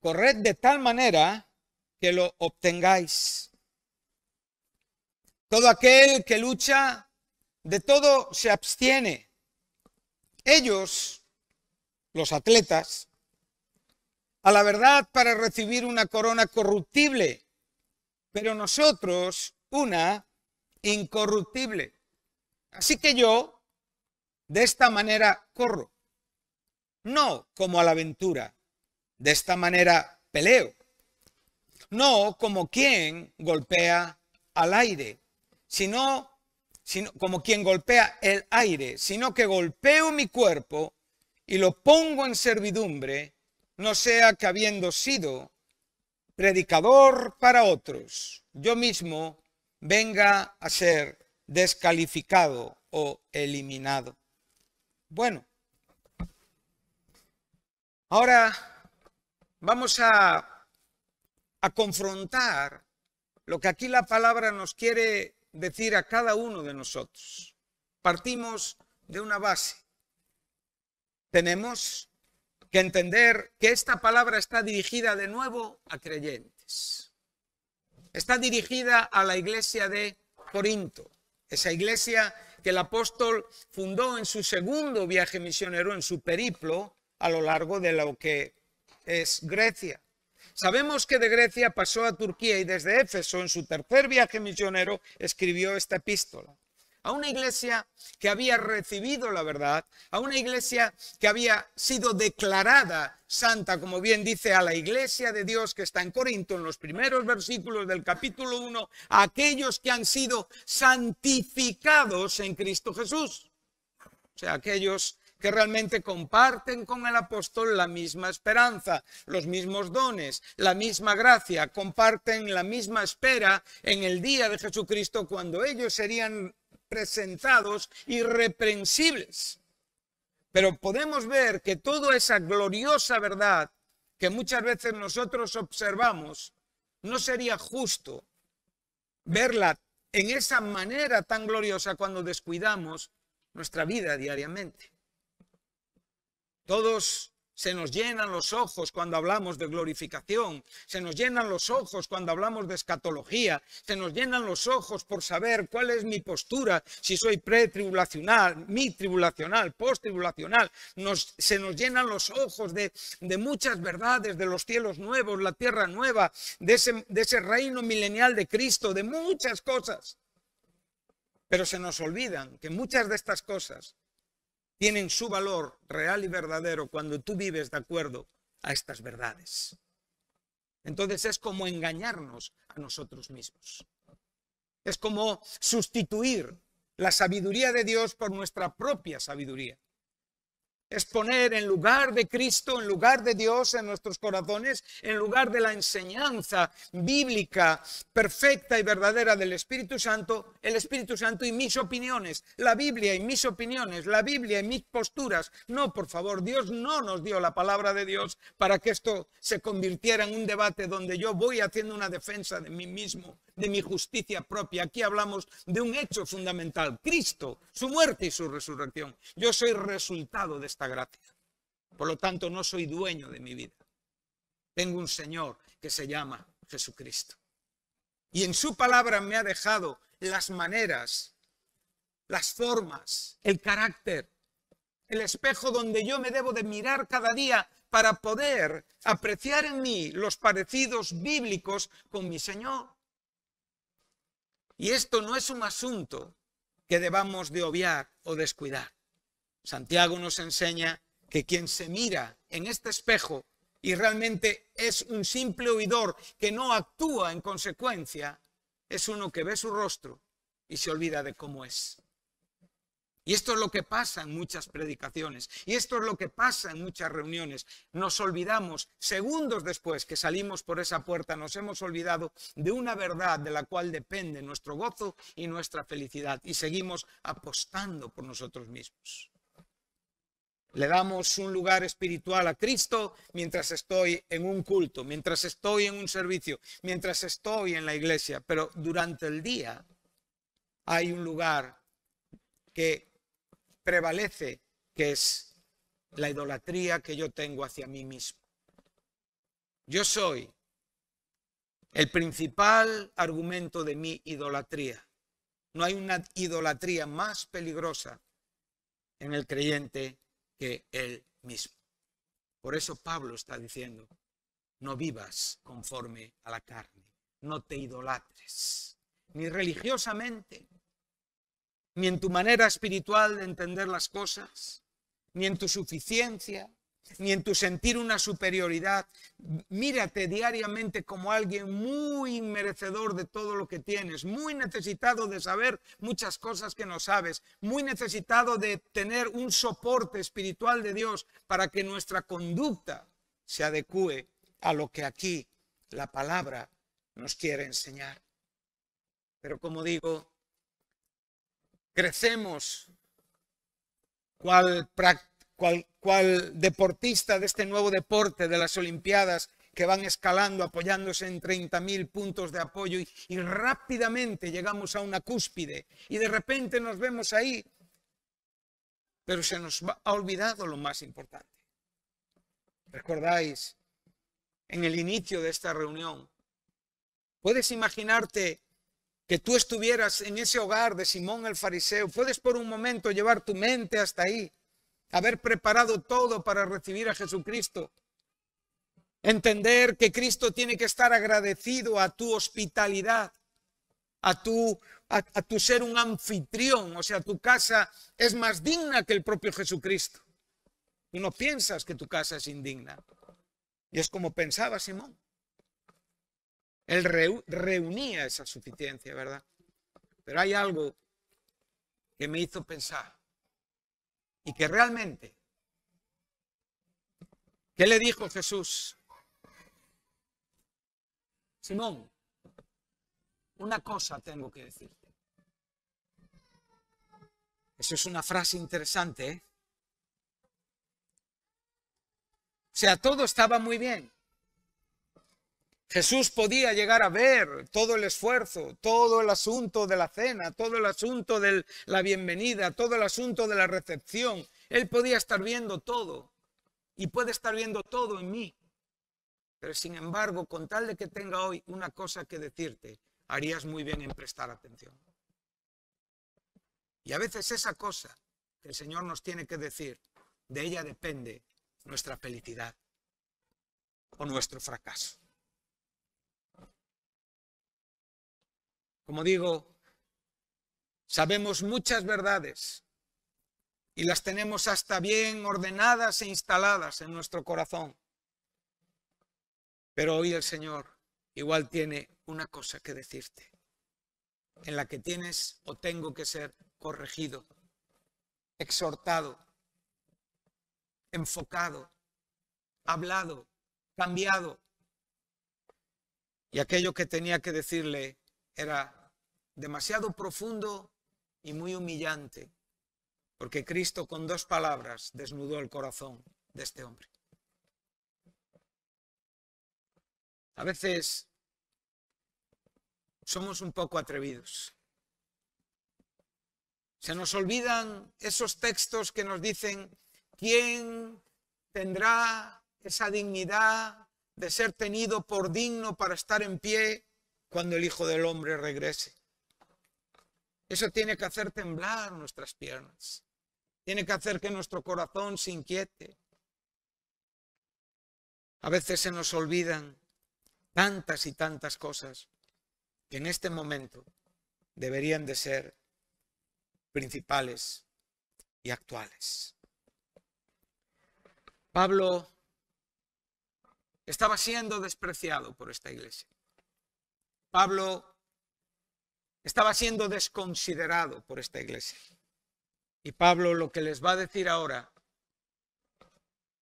Corred de tal manera que lo obtengáis. Todo aquel que lucha, de todo se abstiene. Ellos, los atletas, a la verdad para recibir una corona corruptible, pero nosotros una incorruptible. Así que yo, de esta manera, corro. No como a la aventura. De esta manera, peleo no como quien golpea al aire, sino, sino como quien golpea el aire, sino que golpeo mi cuerpo y lo pongo en servidumbre, no sea que habiendo sido predicador para otros, yo mismo venga a ser descalificado o eliminado. Bueno, ahora vamos a a confrontar lo que aquí la palabra nos quiere decir a cada uno de nosotros. Partimos de una base. Tenemos que entender que esta palabra está dirigida de nuevo a creyentes. Está dirigida a la iglesia de Corinto, esa iglesia que el apóstol fundó en su segundo viaje misionero, en su periplo, a lo largo de lo que es Grecia. Sabemos que de Grecia pasó a Turquía y desde Éfeso, en su tercer viaje misionero, escribió esta epístola. A una iglesia que había recibido la verdad, a una iglesia que había sido declarada santa, como bien dice a la iglesia de Dios que está en Corinto, en los primeros versículos del capítulo 1, a aquellos que han sido santificados en Cristo Jesús. O sea, aquellos que realmente comparten con el apóstol la misma esperanza, los mismos dones, la misma gracia, comparten la misma espera en el día de Jesucristo cuando ellos serían presentados irreprensibles. Pero podemos ver que toda esa gloriosa verdad que muchas veces nosotros observamos, no sería justo verla en esa manera tan gloriosa cuando descuidamos nuestra vida diariamente. Todos se nos llenan los ojos cuando hablamos de glorificación, se nos llenan los ojos cuando hablamos de escatología, se nos llenan los ojos por saber cuál es mi postura, si soy pretribulacional, mi tribulacional, post-tribulacional. Nos, se nos llenan los ojos de, muchas verdades, de los cielos nuevos, la tierra nueva, de ese, de ese reino milenial de Cristo, de muchas cosas. Pero se nos olvidan que muchas de estas cosas tienen su valor real y verdadero cuando tú vives de acuerdo a estas verdades. Entonces es como engañarnos a nosotros mismos. Es como sustituir la sabiduría de Dios por nuestra propia sabiduría es poner en lugar de Cristo, en lugar de Dios en nuestros corazones, en lugar de la enseñanza bíblica perfecta y verdadera del Espíritu Santo, el Espíritu Santo y mis opiniones, la Biblia y mis opiniones, la Biblia y mis posturas. No, por favor, Dios no nos dio la palabra de Dios para que esto se convirtiera en un debate donde yo voy haciendo una defensa de mí mismo de mi justicia propia. Aquí hablamos de un hecho fundamental, Cristo, su muerte y su resurrección. Yo soy resultado de esta gracia. Por lo tanto, no soy dueño de mi vida. Tengo un Señor que se llama Jesucristo. Y en su palabra me ha dejado las maneras, las formas, el carácter, el espejo donde yo me debo de mirar cada día para poder apreciar en mí los parecidos bíblicos con mi Señor. Y esto no es un asunto que debamos de obviar o descuidar. Santiago nos enseña que quien se mira en este espejo y realmente es un simple oidor que no actúa en consecuencia, es uno que ve su rostro y se olvida de cómo es. Y esto es lo que pasa en muchas predicaciones. Y esto es lo que pasa en muchas reuniones. Nos olvidamos, segundos después que salimos por esa puerta, nos hemos olvidado de una verdad de la cual depende nuestro gozo y nuestra felicidad. Y seguimos apostando por nosotros mismos. Le damos un lugar espiritual a Cristo mientras estoy en un culto, mientras estoy en un servicio, mientras estoy en la iglesia. Pero durante el día hay un lugar que prevalece, que es la idolatría que yo tengo hacia mí mismo. Yo soy el principal argumento de mi idolatría. No hay una idolatría más peligrosa en el creyente que él mismo. Por eso Pablo está diciendo, no vivas conforme a la carne, no te idolatres, ni religiosamente, ni en tu manera espiritual de entender las cosas, ni en tu suficiencia, ni en tu sentir una superioridad. Mírate diariamente como alguien muy merecedor de todo lo que tienes, muy necesitado de saber muchas cosas que no sabes, muy necesitado de tener un soporte espiritual de Dios para que nuestra conducta se adecue a lo que aquí la palabra nos quiere enseñar. Pero como digo, crecemos cual, deportista de este nuevo deporte de las Olimpiadas que van escalando apoyándose en 30.000 puntos de apoyo y, rápidamente llegamos a una cúspide y de repente nos vemos ahí, pero se nos ha olvidado lo más importante. ¿Recordáis en el inicio de esta reunión? ¿Puedes imaginarte que tú estuvieras en ese hogar de Simón el Fariseo. Puedes por un momento llevar tu mente hasta ahí, haber preparado todo para recibir a Jesucristo. Entender que Cristo tiene que estar agradecido a tu hospitalidad, a tu, a, tu ser un anfitrión, o sea, tu casa es más digna que el propio Jesucristo. Y no piensas que tu casa es indigna. Y es como pensaba Simón. Él reunía esa suficiencia, ¿verdad? Pero hay algo que me hizo pensar y que realmente, ¿qué le dijo Jesús? Simón, una cosa tengo que decirte. Eso es una frase interesante. ¿eh? O sea, todo estaba muy bien. Jesús podía llegar a ver todo el esfuerzo, todo el asunto de la cena, todo el asunto de la bienvenida, todo el asunto de la recepción. Él podía estar viendo todo y puede estar viendo todo en mí. Pero sin embargo, con tal de que tenga hoy una cosa que decirte, harías muy bien en prestar atención. Y a veces esa cosa que el Señor nos tiene que decir, de ella depende nuestra felicidad o nuestro fracaso. Como digo, sabemos muchas verdades y las tenemos hasta bien ordenadas e instaladas en nuestro corazón. Pero hoy el Señor igual tiene una cosa que decirte, en la que tienes o tengo que ser corregido, exhortado, enfocado, hablado, cambiado. Y aquello que tenía que decirle era demasiado profundo y muy humillante, porque Cristo con dos palabras desnudó el corazón de este hombre. A veces somos un poco atrevidos. Se nos olvidan esos textos que nos dicen, ¿quién tendrá esa dignidad de ser tenido por digno para estar en pie cuando el Hijo del Hombre regrese? Eso tiene que hacer temblar nuestras piernas. Tiene que hacer que nuestro corazón se inquiete. A veces se nos olvidan tantas y tantas cosas que en este momento deberían de ser principales y actuales. Pablo estaba siendo despreciado por esta iglesia. Pablo estaba siendo desconsiderado por esta iglesia. Y Pablo lo que les va a decir ahora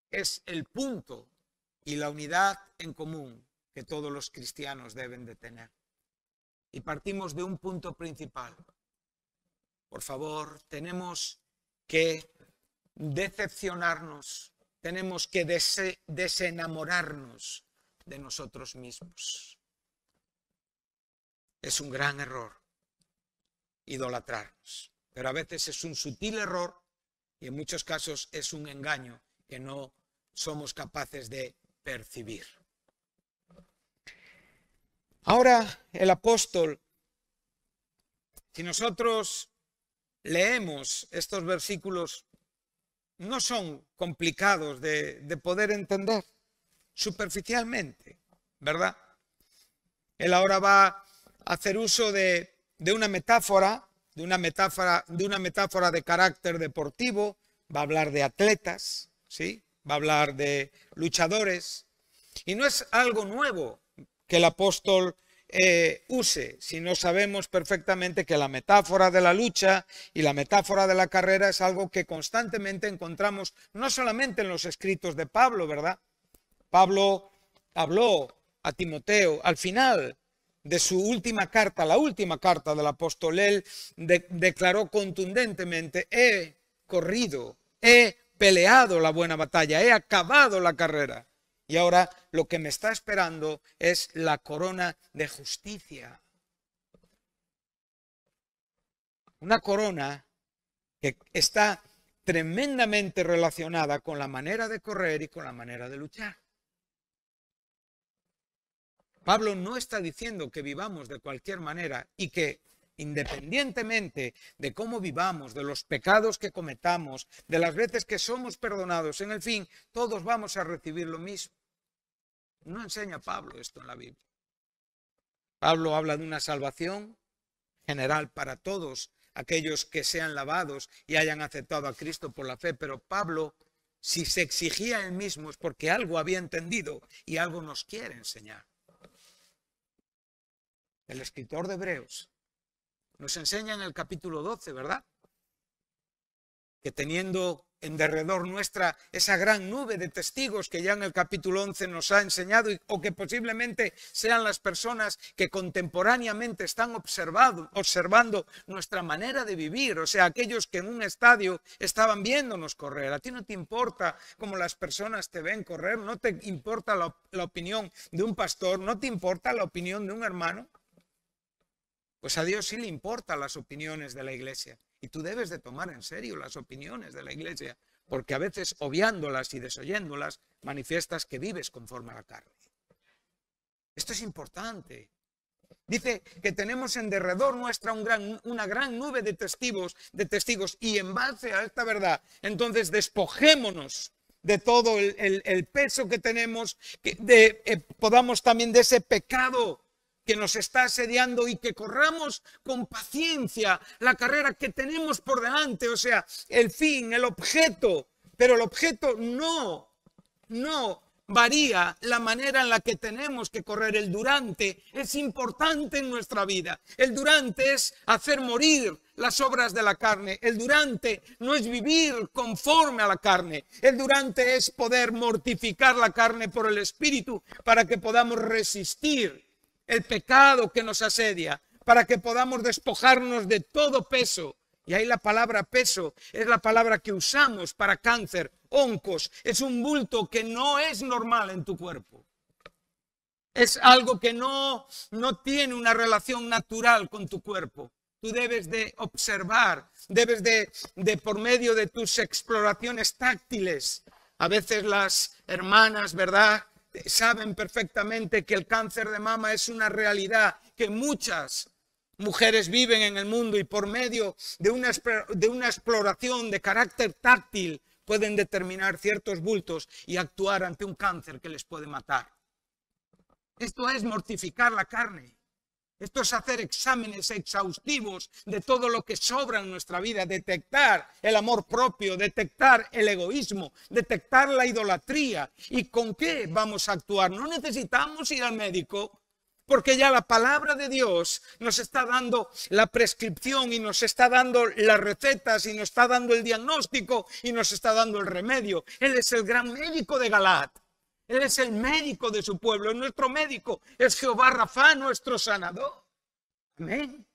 es el punto y la unidad en común que todos los cristianos deben de tener. Y partimos de un punto principal. Por favor, tenemos que decepcionarnos, tenemos que desenamorarnos de nosotros mismos. Es un gran error idolatrarnos. Pero a veces es un sutil error y en muchos casos es un engaño que no somos capaces de percibir. Ahora el apóstol, si nosotros leemos estos versículos, no son complicados de, de poder entender superficialmente, ¿verdad? Él ahora va a hacer uso de de una metáfora, de una metáfora, de una metáfora de carácter deportivo, va a hablar de atletas, ¿sí? Va a hablar de luchadores. Y no es algo nuevo que el apóstol eh, use, si no sabemos perfectamente que la metáfora de la lucha y la metáfora de la carrera es algo que constantemente encontramos, no solamente en los escritos de Pablo, ¿verdad? Pablo habló a Timoteo al final de su última carta, la última carta del apóstol, él declaró contundentemente, he corrido, he peleado la buena batalla, he acabado la carrera. Y ahora lo que me está esperando es la corona de justicia. Una corona que está tremendamente relacionada con la manera de correr y con la manera de luchar. Pablo no está diciendo que vivamos de cualquier manera y que independientemente de cómo vivamos, de los pecados que cometamos, de las veces que somos perdonados, en el fin, todos vamos a recibir lo mismo. No enseña Pablo esto en la Biblia. Pablo habla de una salvación general para todos aquellos que sean lavados y hayan aceptado a Cristo por la fe, pero Pablo, si se exigía él mismo, es porque algo había entendido y algo nos quiere enseñar el escritor de Hebreos, nos enseña en el capítulo 12, ¿verdad? Que teniendo en derredor nuestra esa gran nube de testigos que ya en el capítulo 11 nos ha enseñado o que posiblemente sean las personas que contemporáneamente están observando nuestra manera de vivir, o sea, aquellos que en un estadio estaban viéndonos correr. A ti no te importa cómo las personas te ven correr, no te importa la opinión de un pastor, no te importa la opinión de un hermano, pues a Dios sí le importan las opiniones de la iglesia. Y tú debes de tomar en serio las opiniones de la iglesia, porque a veces obviándolas y desoyéndolas manifiestas que vives conforme a la carne. Esto es importante. Dice que tenemos en derredor nuestra una gran nube de testigos, y en base a esta verdad, entonces despojémonos de todo el, peso que tenemos, que eh, podamos también de ese pecado que nos está asediando y que corramos con paciencia la carrera que tenemos por delante, o sea, el fin, el objeto, pero el objeto no, no varía la manera en la que tenemos que correr. El durante es importante en nuestra vida. El durante es hacer morir las obras de la carne. El durante no es vivir conforme a la carne. El durante es poder mortificar la carne por el Espíritu para que podamos resistir el pecado que nos asedia, para que podamos despojarnos de todo peso. Y ahí la palabra peso es la palabra que usamos para cáncer, oncos. Es un bulto que no es normal en tu cuerpo. Es algo que no, no tiene una relación natural con tu cuerpo. Tú debes de observar, debes de, de por medio de tus exploraciones táctiles. A veces las hermanas, ¿verdad? saben perfectamente que el cáncer de mama es una realidad que muchas mujeres viven en el mundo y por medio de una, exploración de carácter táctil pueden determinar ciertos bultos y actuar ante un cáncer que les puede matar. Esto es mortificar la carne. Esto es hacer exámenes exhaustivos de todo lo que sobra en nuestra vida, detectar el amor propio, detectar el egoísmo, detectar la idolatría y con qué vamos a actuar. No necesitamos ir al médico porque ya la palabra de Dios nos está dando la prescripción y nos está dando las recetas y nos está dando el diagnóstico y nos está dando el remedio. Él es el gran médico de Galat. Él es el médico de su pueblo, nuestro médico es Jehová Rafa, nuestro sanador. Amén.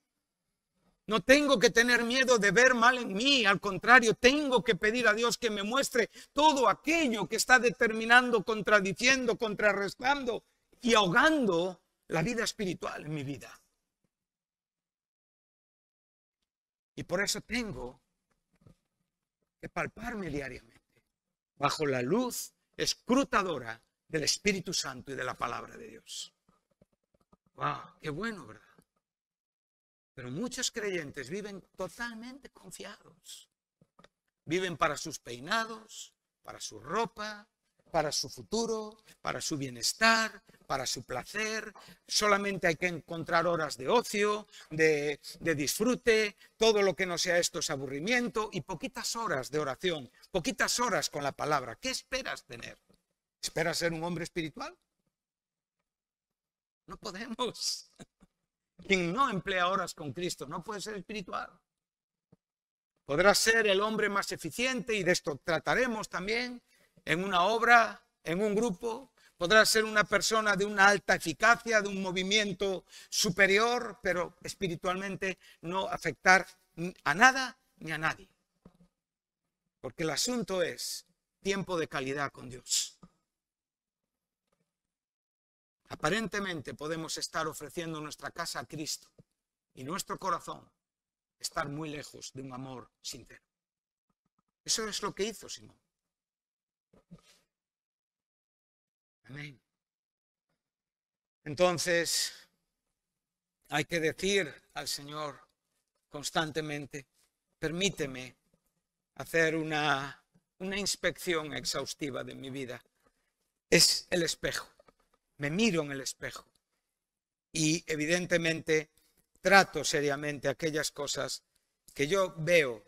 No tengo que tener miedo de ver mal en mí, al contrario, tengo que pedir a Dios que me muestre todo aquello que está determinando, contradiciendo, contrarrestando y ahogando la vida espiritual en mi vida. Y por eso tengo que palparme diariamente, bajo la luz escrutadora del Espíritu Santo y de la palabra de Dios. ¡Wow! ¡Qué bueno, verdad! Pero muchos creyentes viven totalmente confiados. Viven para sus peinados, para su ropa, para su futuro, para su bienestar, para su placer. Solamente hay que encontrar horas de ocio, de, de, disfrute, todo lo que no sea esto es aburrimiento y poquitas horas de oración, poquitas horas con la palabra, ¿qué esperas tener? ¿Esperas ser un hombre espiritual? No podemos. Quien no emplea horas con Cristo no puede ser espiritual. Podrá ser el hombre más eficiente y de esto trataremos también en una obra, en un grupo. Podrá ser una persona de una alta eficacia, de un movimiento superior, pero espiritualmente no afectar a nada ni a nadie. Porque el asunto es tiempo de calidad con Dios. Aparentemente podemos estar ofreciendo nuestra casa a Cristo y nuestro corazón estar muy lejos de un amor sincero. Eso es lo que hizo Simón. Amén. Entonces, hay que decir al Señor constantemente, permíteme hacer una, inspección exhaustiva de mi vida. Es el espejo. Me miro en el espejo. Y evidentemente trato seriamente aquellas cosas que yo veo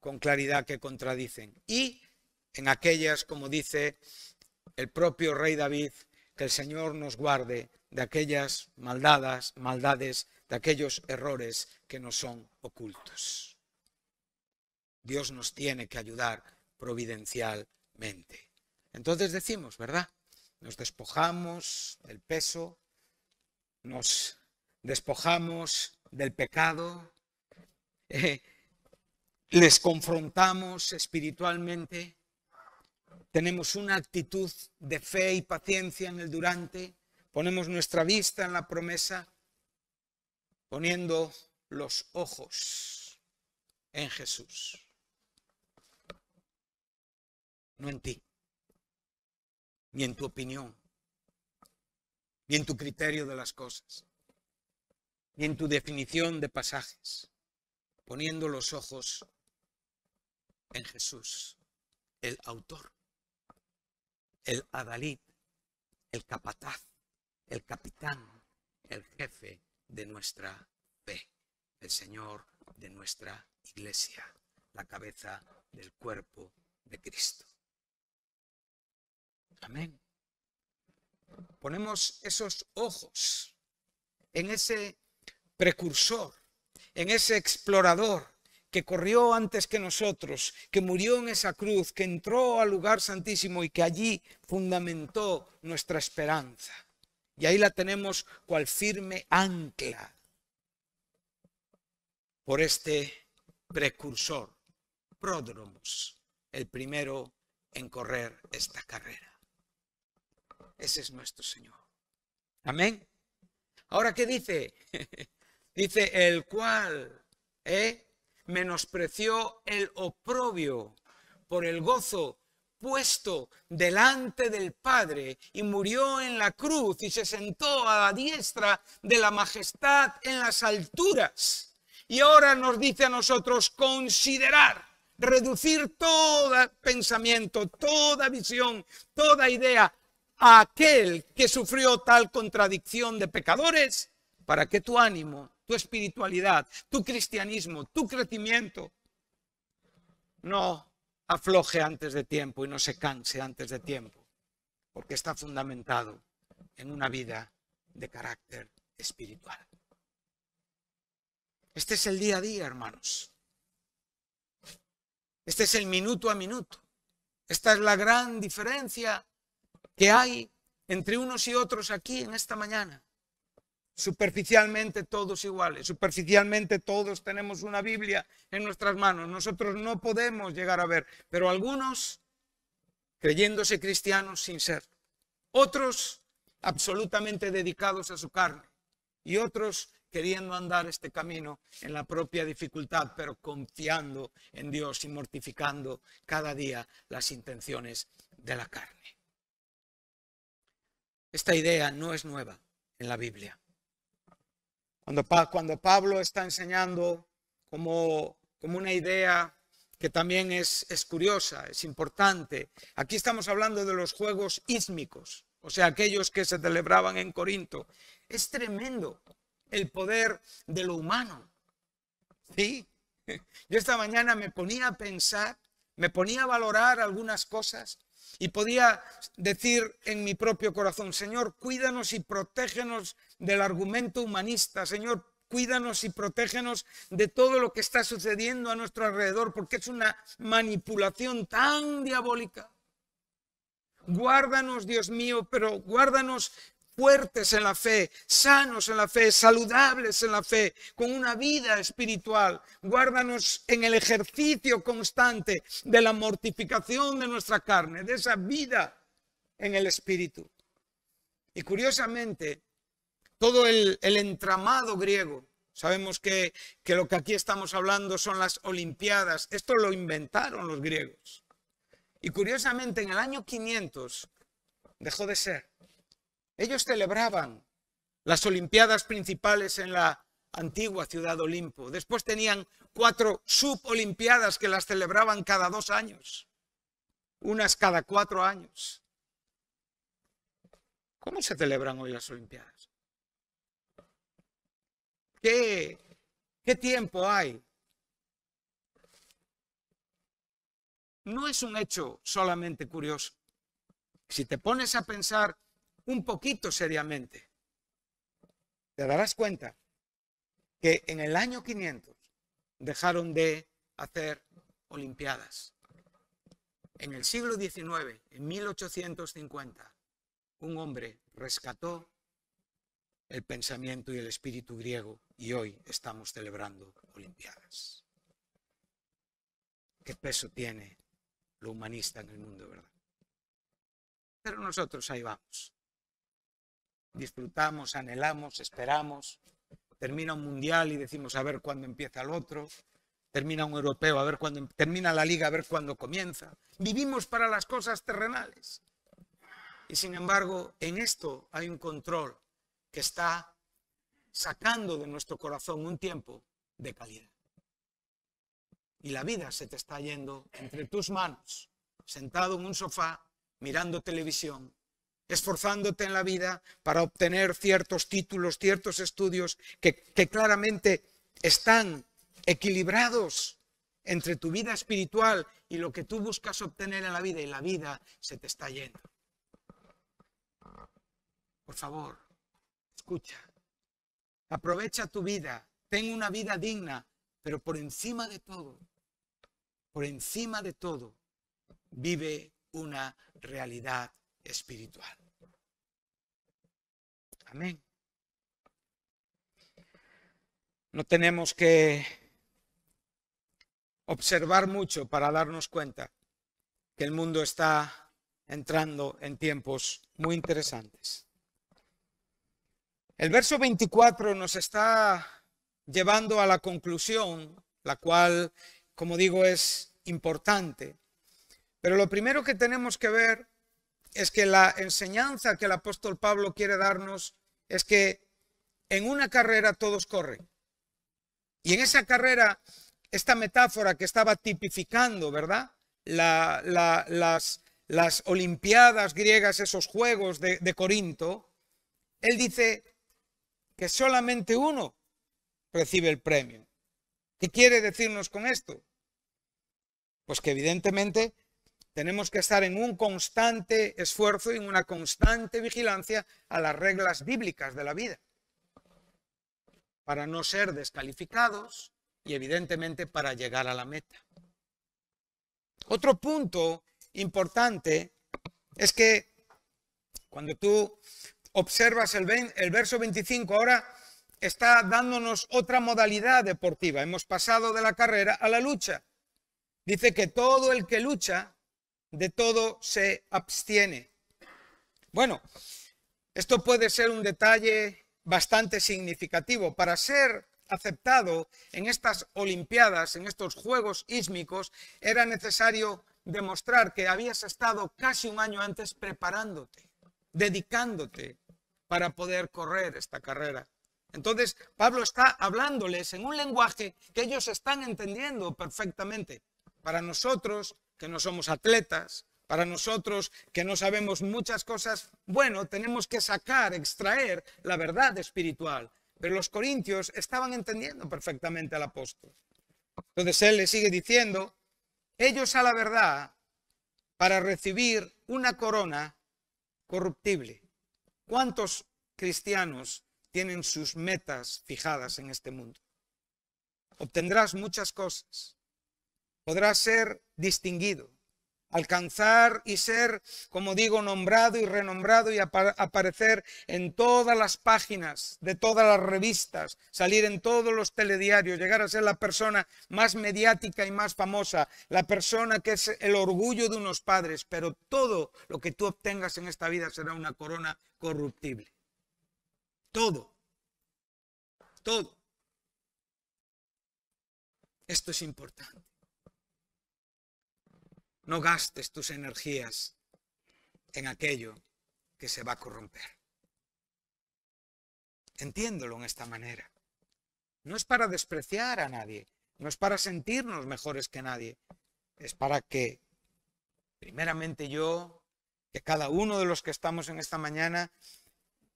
con claridad que contradicen. Y en aquellas, como dice el propio rey David, que el Señor nos guarde de aquellas maldadas, maldades, de aquellos errores que nos son ocultos. Dios nos tiene que ayudar providencialmente. Entonces decimos, ¿verdad? Nos despojamos del peso, nos despojamos del pecado, eh, les confrontamos espiritualmente, tenemos una actitud de fe y paciencia en el durante, ponemos nuestra vista en la promesa, poniendo los ojos en Jesús no en ti, ni en tu opinión, ni en tu criterio de las cosas, ni en tu definición de pasajes, poniendo los ojos en Jesús, el autor, el adalid, el capataz, el capitán, el jefe de nuestra fe, el Señor de nuestra iglesia, la cabeza del cuerpo de Cristo. Amén. Ponemos esos ojos en ese precursor, en ese explorador que corrió antes que nosotros, que murió en esa cruz, que entró al lugar santísimo y que allí fundamentó nuestra esperanza. Y ahí la tenemos cual firme ancla por este precursor, pródromos, el primero en correr esta carrera. Ese es nuestro Señor. Amén. Ahora, ¿qué dice? dice, el cual ¿eh? menospreció el oprobio por el gozo puesto delante del Padre y murió en la cruz y se sentó a la diestra de la majestad en las alturas. Y ahora nos dice a nosotros considerar, reducir todo pensamiento, toda visión, toda idea aquel que sufrió tal contradicción de pecadores para que tu ánimo, tu espiritualidad, tu cristianismo, tu crecimiento no afloje antes de tiempo y no se canse antes de tiempo, porque está fundamentado en una vida de carácter espiritual. Este es el día a día, hermanos. Este es el minuto a minuto. Esta es la gran diferencia que hay entre unos y otros aquí en esta mañana. Superficialmente todos iguales, superficialmente todos tenemos una Biblia en nuestras manos. Nosotros no podemos llegar a ver, pero algunos creyéndose cristianos sin ser, otros absolutamente dedicados a su carne y otros queriendo andar este camino en la propia dificultad, pero confiando en Dios y mortificando cada día las intenciones de la carne. Esta idea no es nueva en la Biblia. Cuando, Pablo está enseñando como, como una idea que también es, es, curiosa, es importante. Aquí estamos hablando de los juegos ísmicos, o sea, aquellos que se celebraban en Corinto. Es tremendo el poder de lo humano. Sí. Yo esta mañana me ponía a pensar, me ponía a valorar algunas cosas y podía decir en mi propio corazón, Señor, cuídanos y protégenos del argumento humanista, Señor, cuídanos y protégenos de todo lo que está sucediendo a nuestro alrededor, porque es una manipulación tan diabólica. Guárdanos, Dios mío, pero guárdanos fuertes en la fe, sanos en la fe, saludables en la fe, con una vida espiritual. Guárdanos en el ejercicio constante de la mortificación de nuestra carne, de esa vida en el espíritu. Y curiosamente, todo el, entramado griego, sabemos que lo que aquí estamos hablando son las Olimpiadas, esto lo inventaron los griegos. Y curiosamente, en el año 500 dejó de ser. Ellos celebraban las Olimpiadas principales en la antigua ciudad Olimpo. Después tenían cuatro subolimpiadas que las celebraban cada dos años, unas cada cuatro años. ¿Cómo se celebran hoy las Olimpiadas? ¿Qué, qué tiempo hay? No es un hecho solamente curioso. Si te pones a pensar un poquito seriamente, te darás cuenta que en el año 500 dejaron de hacer Olimpiadas. En el siglo XIX, en 1850, un hombre rescató el pensamiento y el espíritu griego y hoy estamos celebrando Olimpiadas. ¿Qué peso tiene lo humanista en el mundo, verdad? Pero nosotros ahí vamos disfrutamos, anhelamos, esperamos. Termina un mundial y decimos a ver cuándo empieza el otro. Termina un europeo, a ver cuándo em, termina la liga, a ver cuándo comienza. Vivimos para las cosas terrenales. Y sin embargo, en esto hay un control que está sacando de nuestro corazón un tiempo de calidad. Y la vida se te está yendo entre tus manos, sentado en un sofá, mirando televisión esforzándote en la vida para obtener ciertos títulos, ciertos estudios que, claramente están equilibrados entre tu vida espiritual y lo que tú buscas obtener en la vida y la vida se te está yendo. Por favor, escucha, aprovecha tu vida, ten una vida digna, pero por encima de todo, por encima de todo, vive una realidad espiritual. Amén. No tenemos que observar mucho para darnos cuenta que el mundo está entrando en tiempos muy interesantes. El verso 24 nos está llevando a la conclusión, la cual, como digo, es importante. Pero lo primero que tenemos que ver es que la enseñanza que el apóstol Pablo quiere darnos es que en una carrera todos corren. Y en esa carrera, esta metáfora que estaba tipificando, ¿verdad? las, Olimpiadas griegas, esos Juegos de Corinto, él dice que solamente uno recibe el premio. ¿Qué quiere decirnos con esto? Pues que evidentemente tenemos que estar en un constante esfuerzo y en una constante vigilancia a las reglas bíblicas de la vida, para no ser descalificados y evidentemente para llegar a la meta. Otro punto importante es que cuando tú observas el, el verso 25, ahora está dándonos otra modalidad deportiva. Hemos pasado de la carrera a la lucha. Dice que todo el que lucha de todo se abstiene. Bueno, esto puede ser un detalle bastante significativo. Para ser aceptado en estas Olimpiadas, en estos Juegos Ísmicos, era necesario demostrar que habías estado casi un año antes preparándote, dedicándote para poder correr esta carrera. Entonces, Pablo está hablándoles en un lenguaje que ellos están entendiendo perfectamente. Para nosotros, que no somos atletas, para nosotros que no sabemos muchas cosas, bueno, tenemos que sacar, extraer la verdad espiritual. Pero los corintios estaban entendiendo perfectamente al apóstol. Entonces él le sigue diciendo, ellos a la verdad para recibir una corona corruptible. ¿Cuántos cristianos tienen sus metas fijadas en este mundo? Obtendrás muchas cosas, podrá ser distinguido, alcanzar y ser, como digo, nombrado y renombrado y aparecer en todas las páginas de todas las revistas, salir en todos los telediarios, llegar a ser la persona más mediática y más famosa, la persona que es el orgullo de unos padres, pero todo lo que tú obtengas en esta vida será una corona corruptible. Todo. Todo. Esto es importante. No gastes tus energías en aquello que se va a corromper. Entiéndolo en esta manera. No es para despreciar a nadie, no es para sentirnos mejores que nadie, es para que, primeramente yo, que cada uno de los que estamos en esta mañana,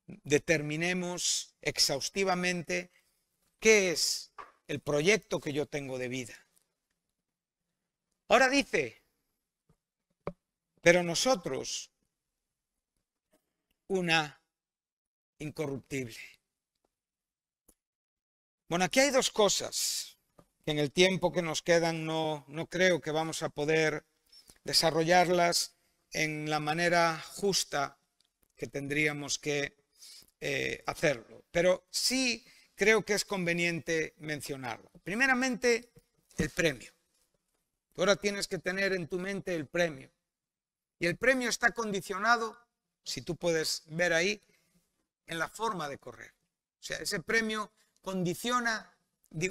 determinemos exhaustivamente qué es el proyecto que yo tengo de vida. Ahora dice, pero nosotros, una incorruptible. Bueno, aquí hay dos cosas que en el tiempo que nos quedan no, no creo que vamos a poder desarrollarlas en la manera justa que tendríamos que eh, hacerlo. Pero sí creo que es conveniente mencionarlo. Primeramente, el premio. Tú ahora tienes que tener en tu mente el premio. Y el premio está condicionado, si tú puedes ver ahí, en la forma de correr. O sea, ese premio condiciona,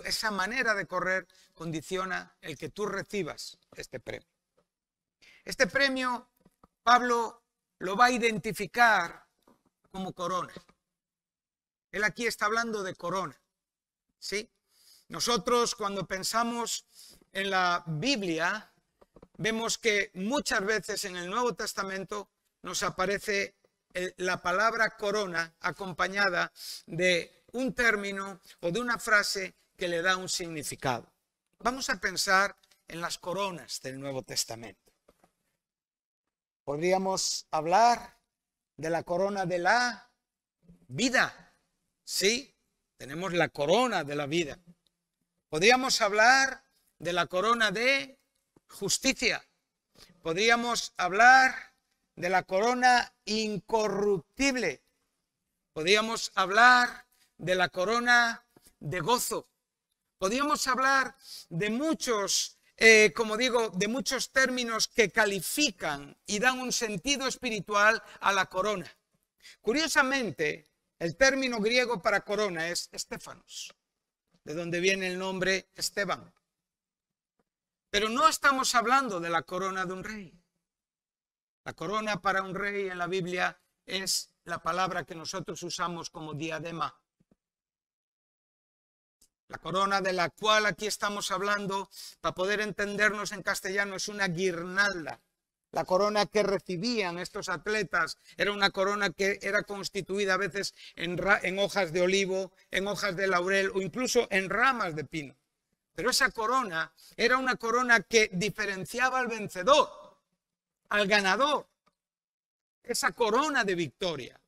esa manera de correr condiciona el que tú recibas este premio. Este premio, Pablo lo va a identificar como corona. Él aquí está hablando de corona. ¿sí? Nosotros cuando pensamos en la Biblia, vemos que muchas veces en el Nuevo Testamento nos aparece eh, la palabra corona acompañada de un término o de una frase que le da un significado. Vamos a pensar en las coronas del Nuevo Testamento. Podríamos hablar de la corona de la vida, ¿sí? Tenemos la corona de la vida. Podríamos hablar de la corona de justicia. Podríamos hablar de la corona incorruptible. Podríamos hablar de la corona de gozo. Podríamos hablar de muchos, eh, como digo, de muchos términos que califican y dan un sentido espiritual a la corona. Curiosamente, el término griego para corona es Estefanos, de donde viene el nombre Esteban. Pero no estamos hablando de la corona de un rey. La corona para un rey en la Biblia es la palabra que nosotros usamos como diadema. La corona de la cual aquí estamos hablando, para poder entendernos en castellano, es una guirnalda. La corona que recibían estos atletas era una corona que era constituida a veces en, en, hojas de olivo, en hojas de laurel o incluso en ramas de pino. Pero esa corona era una corona que diferenciaba al vencedor, al ganador. Esa corona de victoria.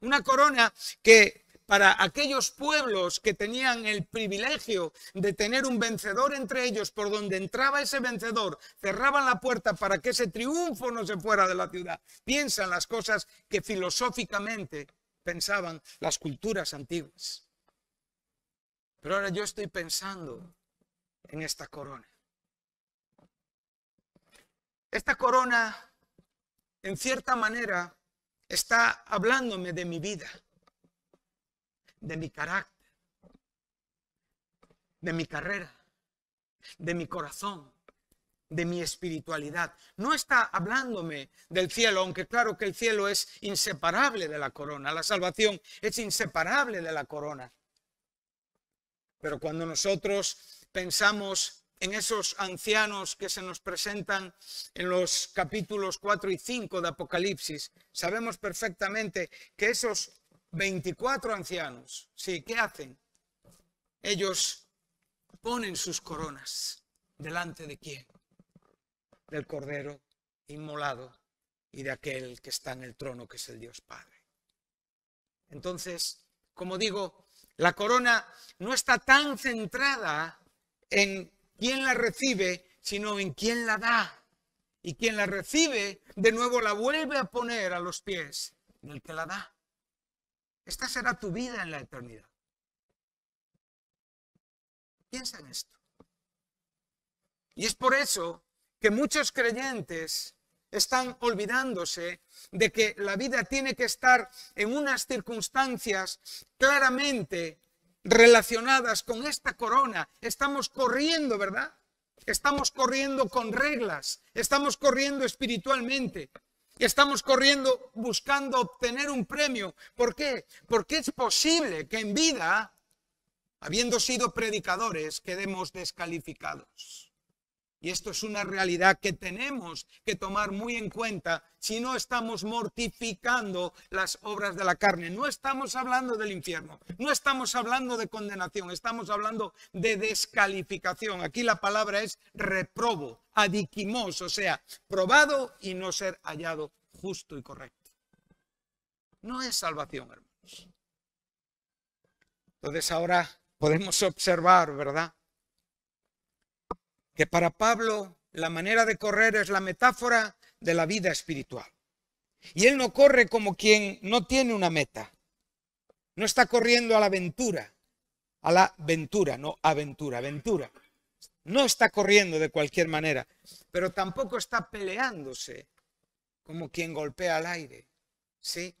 Una corona que para aquellos pueblos que tenían el privilegio de tener un vencedor entre ellos, por donde entraba ese vencedor, cerraban la puerta para que ese triunfo no se fuera de la ciudad. Piensan las cosas que filosóficamente pensaban las culturas antiguas. Pero ahora yo estoy pensando en esta corona. Esta corona, en cierta manera, está hablándome de mi vida, de mi carácter, de mi carrera, de mi corazón, de mi espiritualidad. No está hablándome del cielo, aunque claro que el cielo es inseparable de la corona, la salvación es inseparable de la corona. Pero cuando nosotros pensamos en esos ancianos que se nos presentan en los capítulos 4 y 5 de Apocalipsis, sabemos perfectamente que esos 24 ancianos, sí, ¿qué hacen? Ellos ponen sus coronas delante de quién? Del Cordero inmolado y de aquel que está en el trono, que es el Dios Padre. Entonces, como digo, la corona no está tan centrada en quién la recibe, sino en quién la da. Y quien la recibe, de nuevo la vuelve a poner a los pies del que la da. Esta será tu vida en la eternidad. Piensa en esto. Y es por eso que muchos creyentes están olvidándose de que la vida tiene que estar en unas circunstancias claramente relacionadas con esta corona. Estamos corriendo, ¿verdad? Estamos corriendo con reglas, estamos corriendo espiritualmente, estamos corriendo buscando obtener un premio. ¿Por qué? Porque es posible que en vida, habiendo sido predicadores, quedemos descalificados. Y esto es una realidad que tenemos que tomar muy en cuenta si no estamos mortificando las obras de la carne. No estamos hablando del infierno, no estamos hablando de condenación, estamos hablando de descalificación. Aquí la palabra es reprobo, adiquimos, o sea, probado y no ser hallado justo y correcto. No es salvación, hermanos. Entonces ahora podemos observar, ¿verdad? que para Pablo la manera de correr es la metáfora de la vida espiritual. Y él no corre como quien no tiene una meta. No está corriendo a la aventura, a la aventura, no aventura, aventura. No está corriendo de cualquier manera, pero tampoco está peleándose como quien golpea al aire. ¿Sí?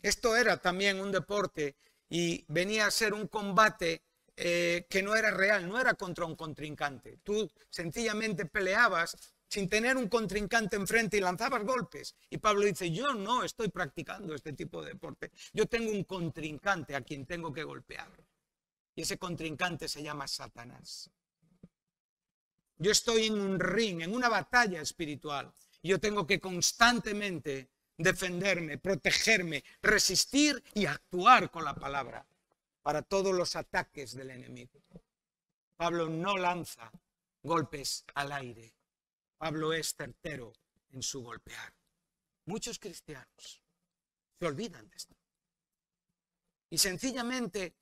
Esto era también un deporte y venía a ser un combate eh, que no era real, no era contra un contrincante. Tú sencillamente peleabas sin tener un contrincante enfrente y lanzabas golpes. Y Pablo dice, yo no estoy practicando este tipo de deporte, yo tengo un contrincante a quien tengo que golpear. Y ese contrincante se llama Satanás. Yo estoy en un ring, en una batalla espiritual. yo tengo que constantemente defenderme, protegerme, resistir y actuar con la palabra para todos los ataques del enemigo. Pablo no lanza golpes al aire. Pablo es certero en su golpear. Muchos cristianos se olvidan de esto. Y sencillamente,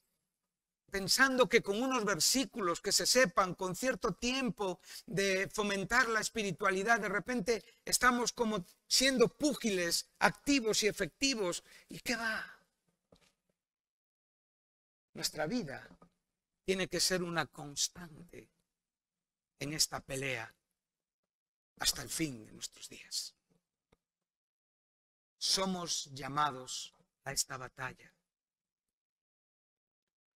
pensando que con unos versículos que se sepan, con cierto tiempo de fomentar la espiritualidad, de repente estamos como siendo púgiles, activos y efectivos. ¿Y qué va? Nuestra vida tiene que ser una constante en esta pelea hasta el fin de nuestros días. Somos llamados a esta batalla.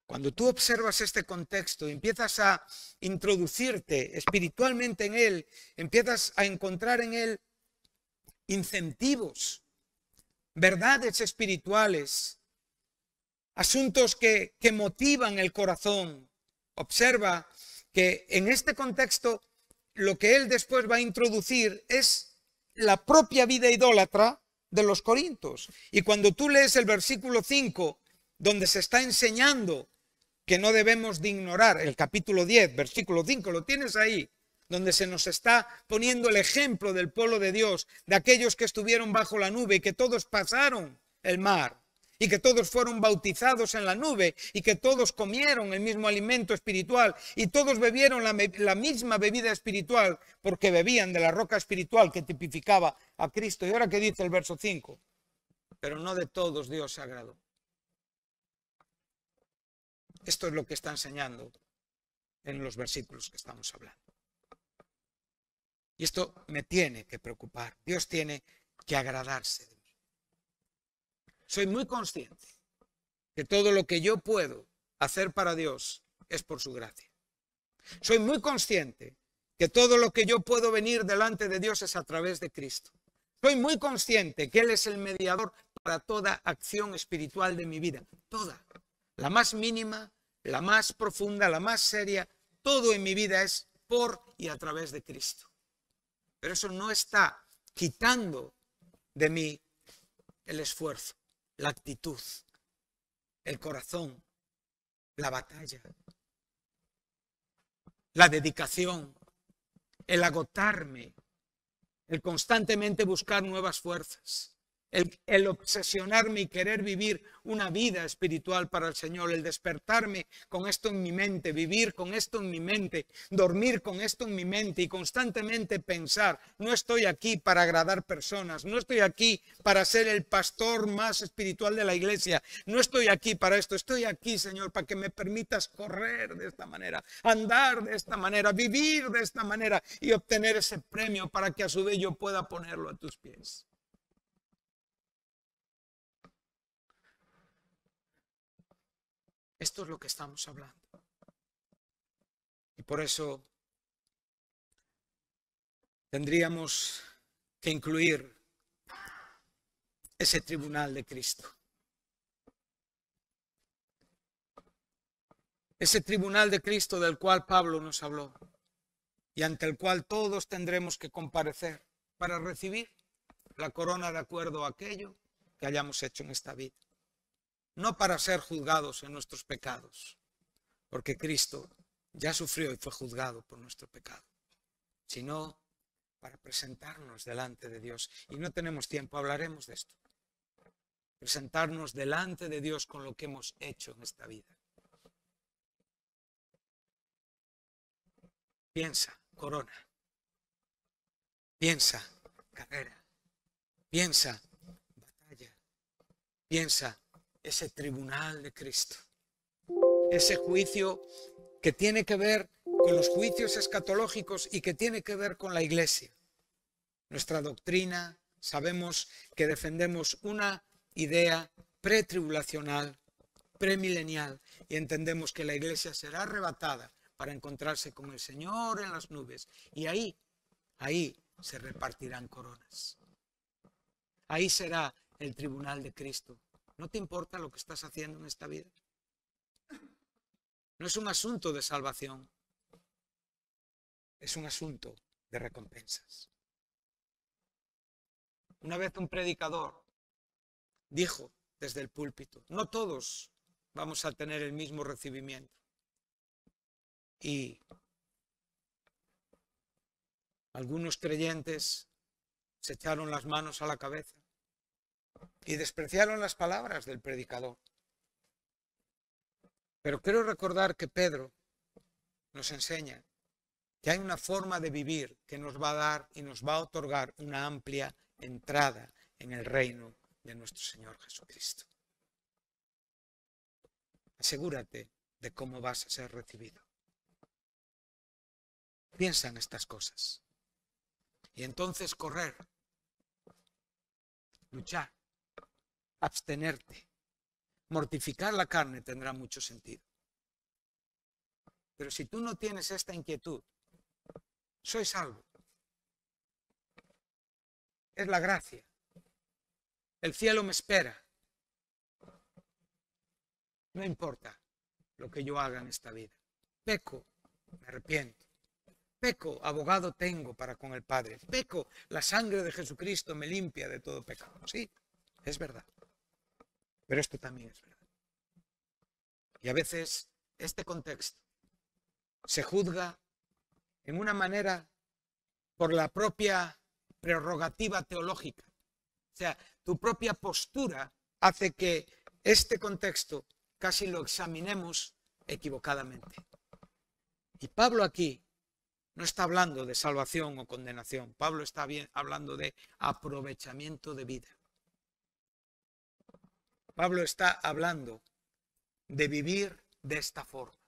Cuando tú observas este contexto, empiezas a introducirte espiritualmente en él, empiezas a encontrar en él incentivos, verdades espirituales asuntos que, motivan el corazón. Observa que en este contexto lo que él después va a introducir es la propia vida idólatra de los corintos Y cuando tú lees el versículo 5, donde se está enseñando que no debemos de ignorar, el capítulo 10, versículo 5, lo tienes ahí, donde se nos está poniendo el ejemplo del pueblo de Dios, de aquellos que estuvieron bajo la nube y que todos pasaron el mar y que todos fueron bautizados en la nube y que todos comieron el mismo alimento espiritual y todos bebieron la, misma bebida espiritual porque bebían de la roca espiritual que tipificaba a Cristo. Y ahora que dice el verso 5, pero no de todos Dios se agradó. Esto es lo que está enseñando en los versículos que estamos hablando. Y esto me tiene que preocupar. Dios tiene que agradarse de mí. Soy muy consciente que todo lo que yo puedo hacer para Dios es por su gracia. Soy muy consciente que todo lo que yo puedo venir delante de Dios es a través de Cristo. Soy muy consciente que Él es el mediador para toda acción espiritual de mi vida, toda, la más mínima, la más profunda, la más seria, todo en mi vida es por y a través de Cristo. Pero eso no está quitando de mí el esfuerzo la actitud, el corazón, la batalla, la dedicación, el agotarme, el constantemente buscar nuevas fuerzas el, obsesionarme y querer vivir una vida espiritual para el Señor, el despertarme con esto en mi mente, vivir con esto en mi mente, dormir con esto en mi mente y constantemente pensar, no estoy aquí para agradar personas, no estoy aquí para ser el pastor más espiritual de la iglesia, no estoy aquí para esto, estoy aquí Señor para que me permitas correr de esta manera, andar de esta manera, vivir de esta manera y obtener ese premio para que a su vez yo pueda ponerlo a tus pies. Esto es lo que estamos hablando. Y por eso tendríamos que incluir ese tribunal de Cristo. Ese tribunal de Cristo del cual Pablo nos habló y ante el cual todos tendremos que comparecer para recibir la corona de acuerdo a aquello que hayamos hecho en esta vida no para ser juzgados en nuestros pecados, porque Cristo ya sufrió y fue juzgado por nuestro pecado, sino para presentarnos delante de Dios. Y no tenemos tiempo, hablaremos de esto. Presentarnos delante de Dios con lo que hemos hecho en esta vida. Piensa, corona. Piensa, carrera. Piensa, batalla. Piensa, ese tribunal de Cristo, ese juicio que tiene que ver con los juicios escatológicos y que tiene que ver con la iglesia. Nuestra doctrina, sabemos que defendemos una idea pretribulacional, premilenial, y entendemos que la iglesia será arrebatada para encontrarse con el Señor en las nubes. Y ahí, ahí se repartirán coronas. Ahí será el tribunal de Cristo ¿No te importa lo que estás haciendo en esta vida? No es un asunto de salvación, es un asunto de recompensas. Una vez un predicador dijo desde el púlpito, no todos vamos a tener el mismo recibimiento. Y algunos creyentes se echaron las manos a la cabeza y despreciaron las palabras del predicador. Pero quiero recordar que Pedro nos enseña que hay una forma de vivir que nos va a dar y nos va a otorgar una amplia entrada en el reino de nuestro Señor Jesucristo. Asegúrate de cómo vas a ser recibido. Piensa en estas cosas. Y entonces correr, luchar, abstenerte. Mortificar la carne tendrá mucho sentido. Pero si tú no tienes esta inquietud, soy salvo. Es la gracia. El cielo me espera. No importa lo que yo haga en esta vida. Peco, me arrepiento. Peco, abogado tengo para con el Padre. Peco, la sangre de Jesucristo me limpia de todo pecado. Sí, es verdad. Pero esto también es verdad. Y a veces este contexto se juzga en una manera por la propia prerrogativa teológica. O sea, tu propia postura hace que este contexto casi lo examinemos equivocadamente. Y Pablo aquí no está hablando de salvación o condenación, Pablo está bien hablando de aprovechamiento de vida. Pablo está hablando de vivir de esta forma.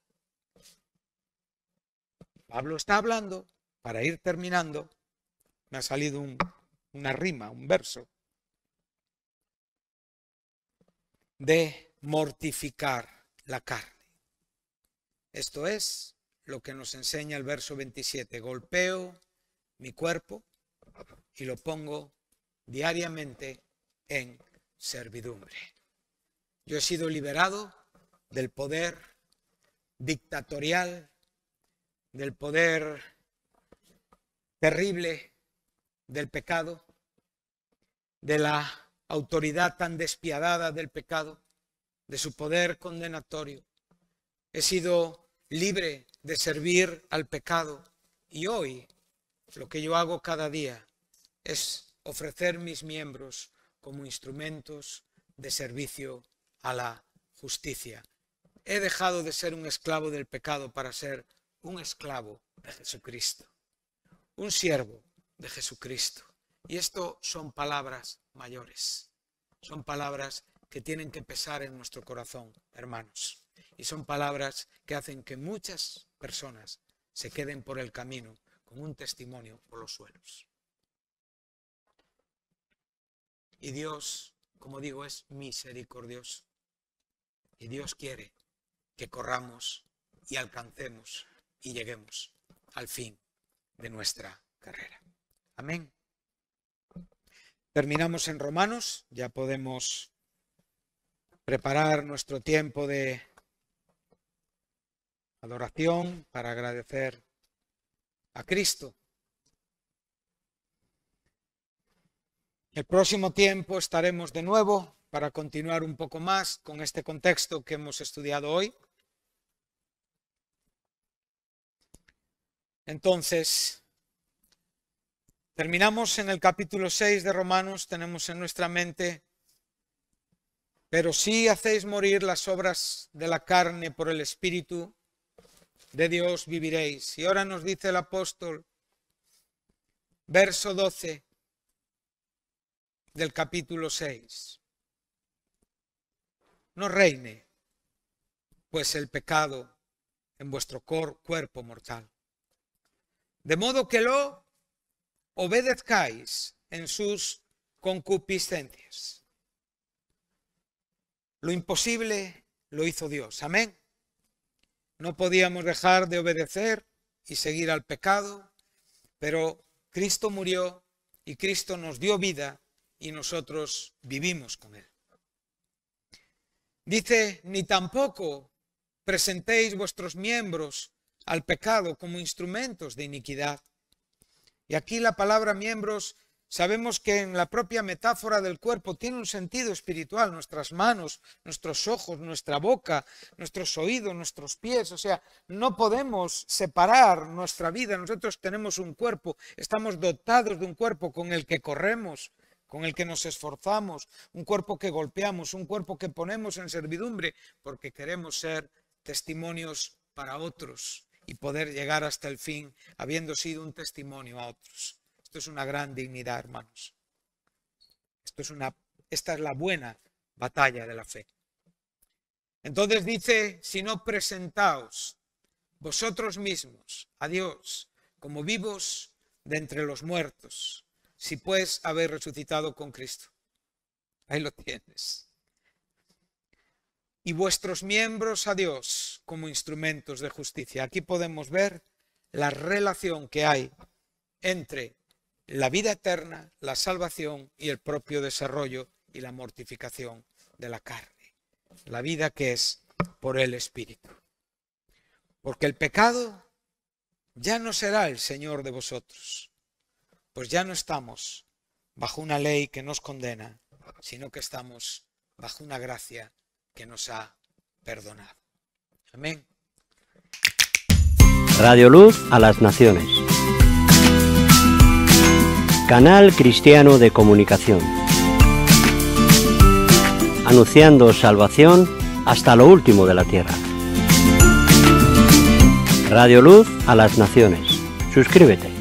Pablo está hablando, para ir terminando, me ha salido una rima, un verso, de mortificar la carne. Esto es lo que nos enseña el verso 27. Golpeo mi cuerpo y lo pongo diariamente en servidumbre. Yo he sido liberado del poder dictatorial, del poder terrible del pecado, de la autoridad tan despiadada del pecado, de su poder condenatorio. He sido libre de servir al pecado y hoy lo que yo hago cada día es ofrecer mis miembros como instrumentos de servicio a la justicia. He dejado de ser un esclavo del pecado para ser un esclavo de Jesucristo, un siervo de Jesucristo. Y esto son palabras mayores, son palabras que tienen que pesar en nuestro corazón, hermanos. Y son palabras que hacen que muchas personas se queden por el camino con un testimonio por los suelos. Y Dios, como digo, es misericordioso. Y Dios quiere que corramos y alcancemos y lleguemos al fin de nuestra carrera. Amén. Terminamos en Romanos, ya podemos preparar nuestro tiempo de adoración para agradecer a Cristo. El próximo tiempo estaremos de nuevo para continuar un poco más con este contexto que hemos estudiado hoy. Entonces, terminamos en el capítulo 6 de Romanos, tenemos en nuestra mente, pero si hacéis morir las obras de la carne por el Espíritu de Dios, viviréis. Y ahora nos dice el apóstol, verso 12 del capítulo 6 no reine, pues el pecado en vuestro cuerpo mortal. De modo que lo obedezcáis en sus concupiscencias. Lo imposible lo hizo Dios. Amén. No podíamos dejar de obedecer y seguir al pecado, pero Cristo murió y Cristo nos dio vida y nosotros vivimos con Él. Dice, ni tampoco presentéis vuestros miembros al pecado como instrumentos de iniquidad. Y aquí la palabra miembros, sabemos que en la propia metáfora del cuerpo tiene un sentido espiritual, nuestras manos, nuestros ojos, nuestra boca, nuestros oídos, nuestros pies, o sea, no podemos separar nuestra vida, nosotros tenemos un cuerpo, estamos dotados de un cuerpo con el que corremos, con el que nos esforzamos, un cuerpo que golpeamos, un cuerpo que ponemos en servidumbre, porque queremos ser testimonios para otros y poder llegar hasta el fin habiendo sido un testimonio a otros. Esto es una gran dignidad, hermanos. Esto es una, esta es la buena batalla de la fe. Entonces dice, si no presentaos vosotros mismos a Dios como vivos de entre los muertos, si puedes haber resucitado con Cristo. Ahí lo tienes. Y vuestros miembros a Dios como instrumentos de justicia. Aquí podemos ver la relación que hay entre la vida eterna, la salvación y el propio desarrollo y la mortificación de la carne. La vida que es por el Espíritu. Porque el pecado ya no será el Señor de vosotros pues ya no estamos bajo una ley que nos condena, sino que estamos bajo una gracia que nos ha perdonado. Amén. Radio Luz a las Naciones. Canal Cristiano de Comunicación. Anunciando salvación hasta lo último de la tierra. Radio Luz a las Naciones. Suscríbete.